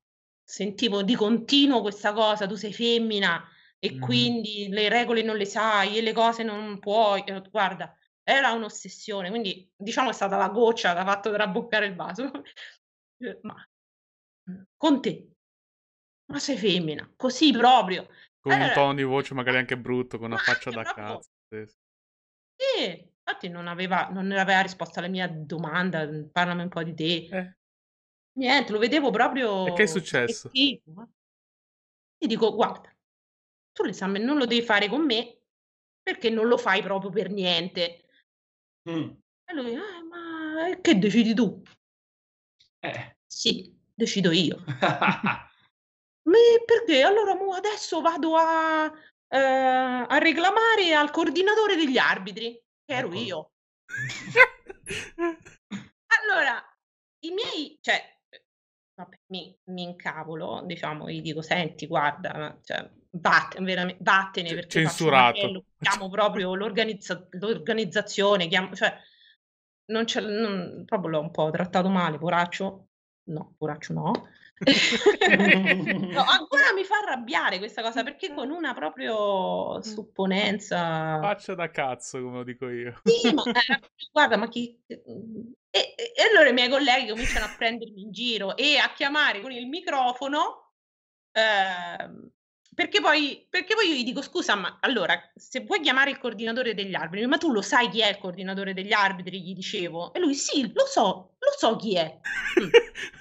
sentivo di continuo questa cosa, tu sei femmina e mm. quindi le regole non le sai e le cose non puoi, guarda, era un'ossessione, quindi diciamo è stata la goccia che ha fatto traboccare il vaso. Eh, ma con te ma sei femmina, così proprio. Con allora, un eh. tono
di voce magari anche brutto, con una faccia da cazzo. Sì,
infatti non aveva, non aveva risposto alla mia domanda, mm, parlami un po' di te. Eh. Niente, lo vedevo proprio... E che è successo? Gli dico, guarda, tu l'esame non lo devi fare con me perché non lo fai proprio per niente. Mm. E lui, ah, ma che decidi tu? Eh. Sì, decido io. Ma perché? Allora mo adesso vado a, eh, a reclamare al coordinatore degli arbitri, che ero ecco. io. allora, i miei, cioè, vabbè, mi, mi, incavolo, diciamo, gli dico, senti, guarda, cioè, vattene, vattene perché censurato. Chiamo proprio l'organizza- l'organizzazione, chiamo, cioè, non c'è, non, proprio l'ho un po' trattato male, poraccio, no, poraccio no no, ancora mi fa arrabbiare questa cosa perché con una proprio
supponenza. Faccia da cazzo, come lo dico io. Sì, ma eh,
guarda, ma chi. Eh, eh, e, e allora i miei colleghi cominciano a prendermi in giro e a chiamare con il microfono. Eh, perché poi, perché poi, io gli dico scusa, ma allora se vuoi chiamare il coordinatore degli arbitri, ma tu lo sai chi è il coordinatore degli arbitri? Gli dicevo, e lui sì, lo so, lo so chi è. Mm.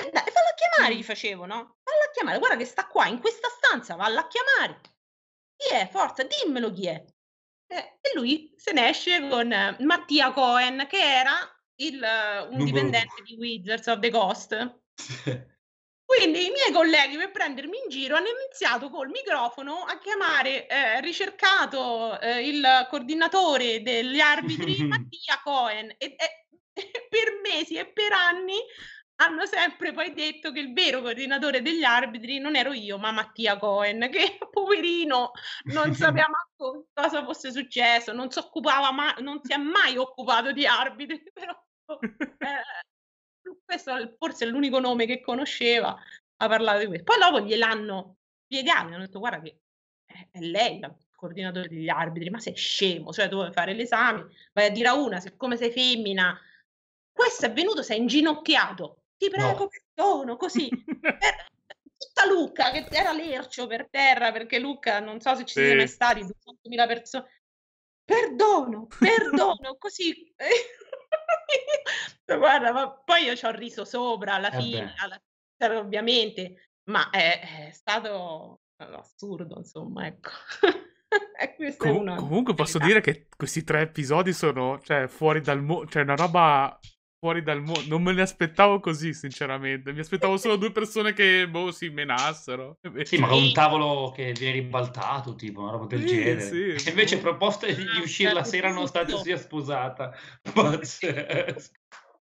E dai, falla chiamare, gli facevo, no? Falla chiamare, guarda che sta qua, in questa stanza, valla a chiamare. Chi è? Forza, dimmelo chi è. Eh, e lui se ne esce con eh, Mattia Cohen, che era il, eh, un Numero dipendente uno. di Wizards of the Coast. Quindi i miei colleghi per prendermi in giro hanno iniziato col microfono a chiamare eh, ricercato eh, il coordinatore degli arbitri Mattia Cohen e, e, per mesi e per anni hanno sempre poi detto che il vero coordinatore degli arbitri non ero io, ma Mattia Cohen, che poverino non sapeva cosa fosse successo, non si occupava mai, non si è mai occupato di arbitri, però eh, questo forse è l'unico nome che conosceva, a parlare di questo. Poi dopo gliel'hanno spiegato, hanno detto guarda che è lei la coordinatore degli arbitri, ma sei scemo, cioè tu vuoi fare l'esame, vai a dire a una, siccome sei femmina, questo è venuto, sei inginocchiato, ti prego, no. perdono, così. per tutta Lucca, che era lercio per terra, perché Lucca, non so se ci sì. siete mai stati, 200.000 persone, perdono, perdono, così. Guarda, ma poi io ci ho riso sopra alla eh fine, alla fine cioè, ovviamente, ma è, è stato assurdo, insomma, ecco.
Com- comunque posso dire che questi tre episodi sono cioè, fuori dal mondo, cioè una roba fuori dal mondo. Non me le aspettavo così, sinceramente. Mi aspettavo solo due persone
che boh, si menassero. Sì, ma un tavolo che viene ribaltato, tipo una roba del sì, genere. Sì. E invece proposta di ah, uscire la certo, sera nonostante sia sposata.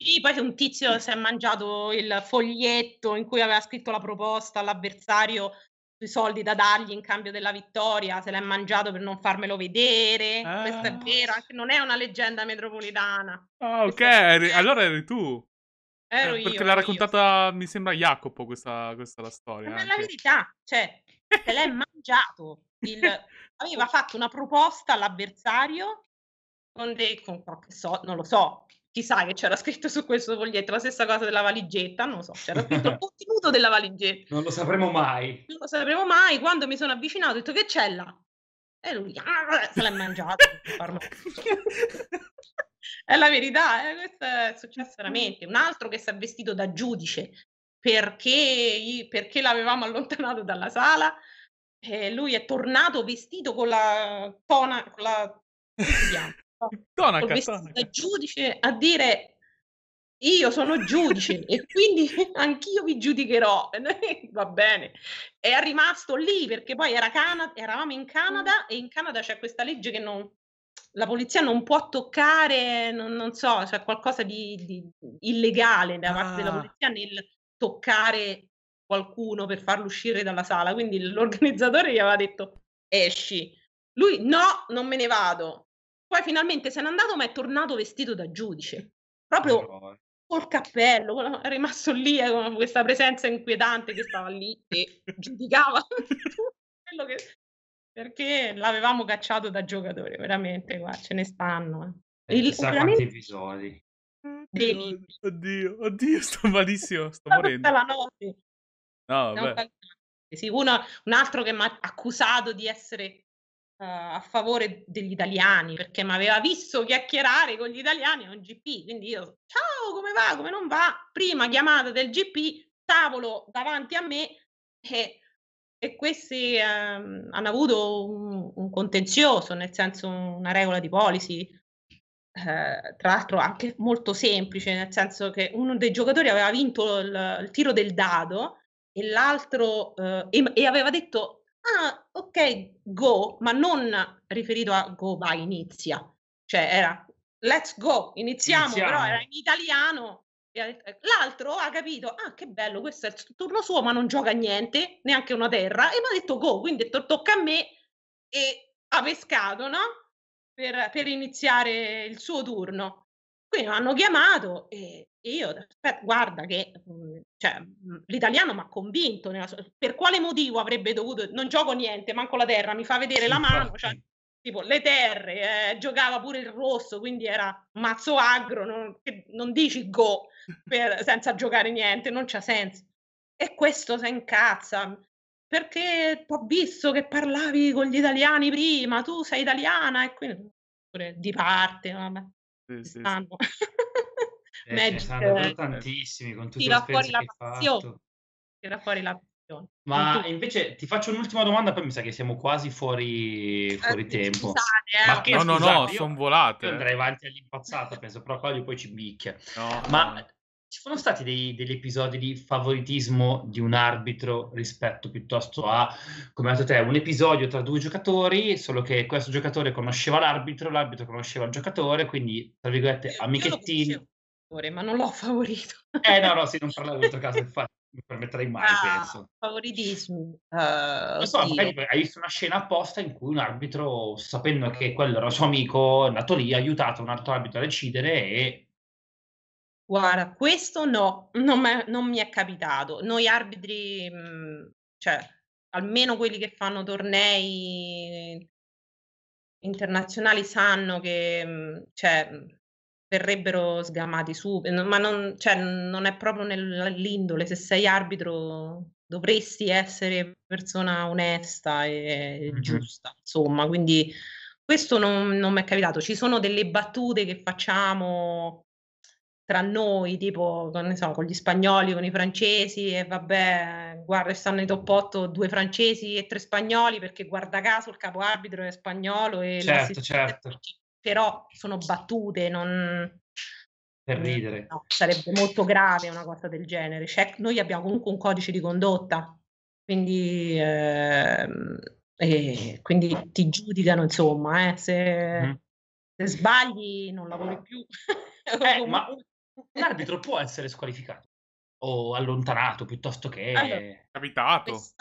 Sì, poi se un tizio si è mangiato il foglietto in cui aveva scritto la proposta all'avversario i soldi da dargli in cambio della vittoria, se l'è mangiato per non farmelo vedere. Ah. Questo è ah. vero, anche, non è una leggenda metropolitana. Ah,
ok, è... Eh. allora eri tu.
Eh, ero eh, io, perché l'ha
raccontata, io. mi sembra, Jacopo questa, questa la storia. Ma è la
verità, cioè, se l'è mangiato. Il... Aveva fatto una proposta all'avversario con dei, con qualche so, non lo so, chissà che c'era scritto su questo foglietto, la stessa cosa della valigetta, non lo so, c'era scritto il contenuto della valigetta. Non lo sapremo mai. Non lo sapremo mai, quando mi sono avvicinato ho detto che c'è là? E lui ah, se l'ha mangiato. è la verità, eh? questo è successo veramente. Un altro che si è vestito da giudice perché, perché l'avevamo allontanato dalla sala. E eh, lui è tornato vestito con la tona, con la no, tonaca, tonaca. da giudice a dire io sono giudice e quindi anch'io vi giudicherò. Va bene. È rimasto lì perché poi era Canada, eravamo in Canada e in Canada c'è questa legge che non, la polizia non può toccare, non, non so, c'è cioè qualcosa di, di, illegale da parte ah. della polizia nel toccare qualcuno per farlo uscire dalla sala. Quindi l'organizzatore gli aveva detto esci. Lui no, non me ne vado. Poi finalmente se n'è andato, ma è tornato vestito da giudice. Proprio no. col cappello, è rimasto lì eh, con questa presenza inquietante che stava lì e giudicava tutto quello che... Perché l'avevamo cacciato da giocatore, veramente, qua ce ne stanno. Eh. eh Il, chissà veramente... quanti
episodi.
Devi.
Oddio, oddio, sto malissimo, sto morendo. La notte. No, no
sì, uno, un altro che mi ha accusato di essere uh, a favore degli italiani perché mi aveva visto chiacchierare con gli italiani a un GP. Quindi io, ciao, come va, come non va? Prima chiamata del GP, tavolo davanti a me e, e questi uh, hanno avuto un, un, contenzioso, nel senso una regola di policy. Uh, tra l'altro anche molto semplice, nel senso che uno dei giocatori aveva vinto il, il tiro del dado e l'altro eh, e, e aveva detto ah, ok, go, ma non riferito a go, vai, inizia. Cioè era let's go, iniziamo, iniziamo. però era in italiano. Eh, l'altro ha capito, ah che bello, questo è il turno suo, ma non gioca niente, neanche una terra, e mi ha detto go, quindi to- tocca a me e ha pescato, no? Per, per iniziare il suo turno. Quindi mi hanno chiamato e io, guarda che mhmm, cioè, mhmm, l'italiano mi ha convinto, sua, per quale motivo avrebbe dovuto, non gioco niente, manco la terra, mi fa vedere la mano, cioè, tipo le terre, eh, giocava pure il rosso, quindi era mazzo agro, non, non dici go per, senza giocare niente, non c'ha senso. E questo si incazza, perché ho visto che parlavi con gli italiani prima, tu sei italiana e quindi pure di parte, vabbè. Sì, sì, stanno. Eh, Magic, stanno eh.
tantissimi con tutto tira fuori la passione.
Tira fuori la passione. Ma
invece ti faccio un'ultima domanda, poi mi sa che siamo quasi fuori, eh, fuori eh, tempo. Scusate, eh. Ma che, no, scusate, no, no, sono volate. Eh. andrei avanti all'impazzata, penso, però Claudio poi ci bicchia. No, Ma... No ci sono stati dei, degli episodi di favoritismo di un arbitro rispetto piuttosto a, come hai detto te, un episodio tra due giocatori, solo che questo giocatore conosceva l'arbitro, l'arbitro conosceva il giocatore, quindi, tra virgolette, io, amichettini. Io ma non l'ho favorito. Eh no, no, sì, non parlavo di questo caso, infatti mi permetterei mai, ah,
penso. Favoritismo. Eh, uh, so, hai visto
una scena apposta in cui un arbitro, sapendo che quello era suo amico, è nato lì, ha aiutato un altro arbitro a decidere e
Guarda, questo no, non m'è non mi è capitato. Noi arbitri, mm, cioè almeno quelli che fanno tornei internazionali sanno che, mm, cioè, verrebbero sgamati su ma non cioè non è proprio nell'indole. Se sei arbitro dovresti essere persona onesta e Mh-mh. giusta, insomma. Quindi questo non non è capitato. Ci sono delle battute che facciamo tra noi, tipo con, so, con, gli spagnoli, con i francesi e vabbè, guarda, stanno in top 8 due francesi e tre spagnoli perché guarda caso il capo arbitro è spagnolo e certo, certo. però sono battute, non per ridere. No, sarebbe molto grave una cosa del genere. Cioè, noi abbiamo comunque un codice di condotta, quindi, eh, eh, quindi ti giudicano, insomma, eh, se, mm. se, sbagli non lavori più. Eh,
ma, L'arbitro può essere squalificato o allontanato piuttosto che allora, capitato. forse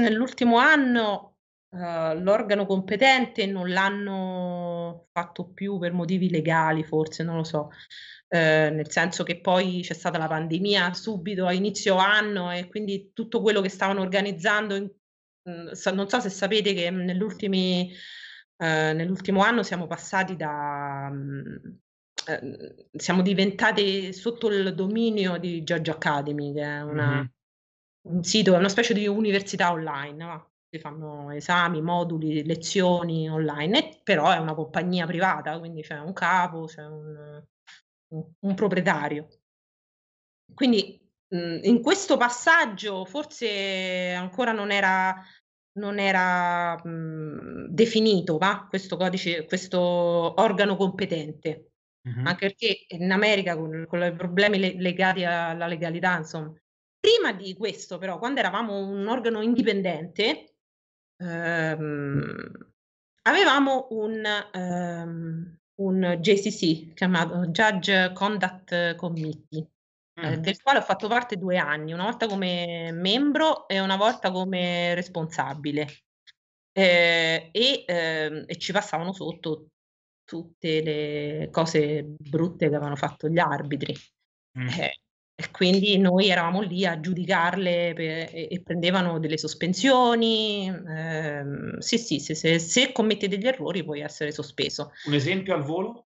nell'ultimo anno uh, l'organo competente non l'hanno fatto più per motivi legali, forse non lo so. Uh, nel senso che poi c'è stata la pandemia subito a inizio anno e quindi tutto quello che stavano organizzando, in, mh, mm, non so se sapete che eh, nell'ultimo anno siamo passati da, mh, mm, Ehm, siamo diventati sotto il dominio di Giorgio Academy, che è una, mm-hmm. un sito, è una specie di università online, va? si fanno esami, moduli, lezioni online, però è una compagnia privata, quindi c'è un capo, c'è un, un, un proprietario. Quindi mh, mhmm, in questo passaggio forse ancora non era, non era mh, mhmm, definito va? Questo, codice, questo organo competente. Mm-hmm. Anche perché in America con, con i problemi le, legati alla legalità, insomma. Prima di questo, però, quando eravamo un organo indipendente, ehm, avevamo un, ehm, un JCC chiamato Judge Conduct Committee, mm. eh, del quale ho fatto parte due anni, una volta come membro e una volta come responsabile. Eh, e, eh, e, ci passavano sotto tutte le cose brutte che avevano fatto gli arbitri. Mm. Eh, e quindi noi eravamo lì a giudicarle per, e, e, prendevano delle sospensioni. Eh, sì, sì, se, se, se, commette degli errori puoi essere sospeso. Un esempio al volo?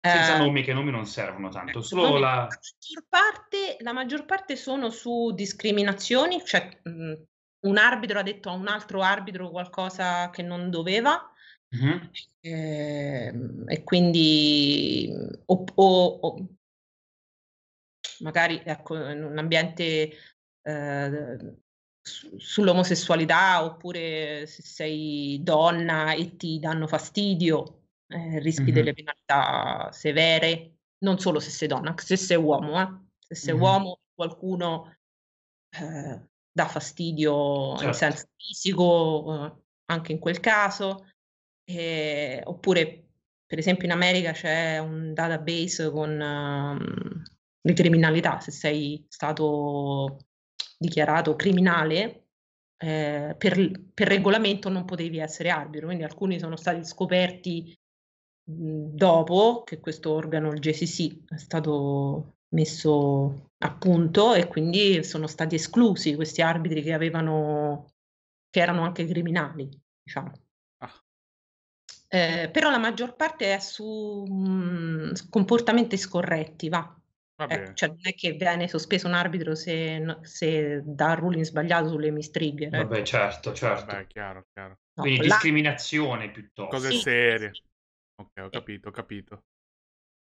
Senza eh, nomi, che nomi non servono tanto, eh, solo la... maggior, parte, la maggior parte sono su discriminazioni, cioè mh, mm, un arbitro ha detto a un altro arbitro qualcosa che non doveva, Mh-mh. Ehm, e quindi mhmm, o o o magari ecco, in un ambiente, ehm, su sull'omosessualità, oppure se sei donna e ti danno fastidio, ehm, rischi Mh-mh. delle penalità severe, non solo se sei donna, anche se sei uomo, eh. Se sei Mh-mh. uomo, qualcuno, ehm, dà fastidio in Certo. senso fisico, uhm, anche in quel caso eh, oppure per esempio in America c'è un database con um, ehm, le criminalità, se sei stato dichiarato criminale eh, per, per, regolamento non potevi essere arbitro, quindi alcuni sono stati scoperti mhmm, dopo che questo organo, il GCC, è stato messo a punto e quindi sono stati esclusi questi arbitri che avevano che erano anche criminali, diciamo eh, però la maggior parte è su mh, mm, comportamenti scorretti, va. Eh, cioè non è che viene sospeso un arbitro se, se dà ruling sbagliato sulle mistrighe. Eh. Vabbè,
certo, certo. Vabbè, chiaro,
chiaro. No, Quindi la... discriminazione piuttosto. Cose sì. serie. Ok, ho capito, ho capito.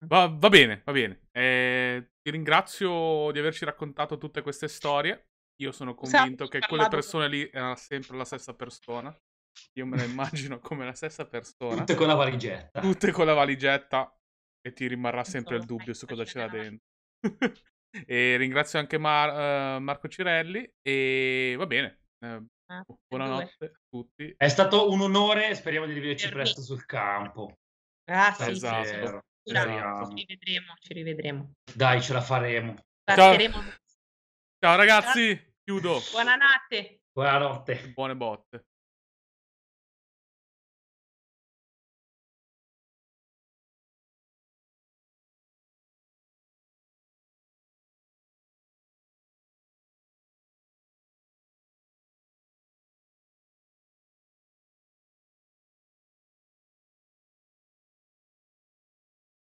Va, va bene, va bene. Eh, ti ringrazio di averci raccontato tutte queste storie. Io sono esatto, convinto sì, che quelle persone lì erano eh, sempre la stessa persona. Io me la immagino come la stessa persona. Tutte con la valigetta. Tutte con la valigetta e ti rimarrà sempre il dubbio su cosa c'era dentro. e ringrazio anche Mar- uh, Marco Cirelli e va bene. Uh, buonanotte a
tutti. È stato un onore speriamo di rivederci presto sul campo.
Grazie. sì, Esatto. Ci rivedremo, ci rivedremo.
Dai, ce la faremo. Ciao, Ciao ragazzi, Ciao. chiudo.
Buonanotte.
Buonanotte. Buone botte.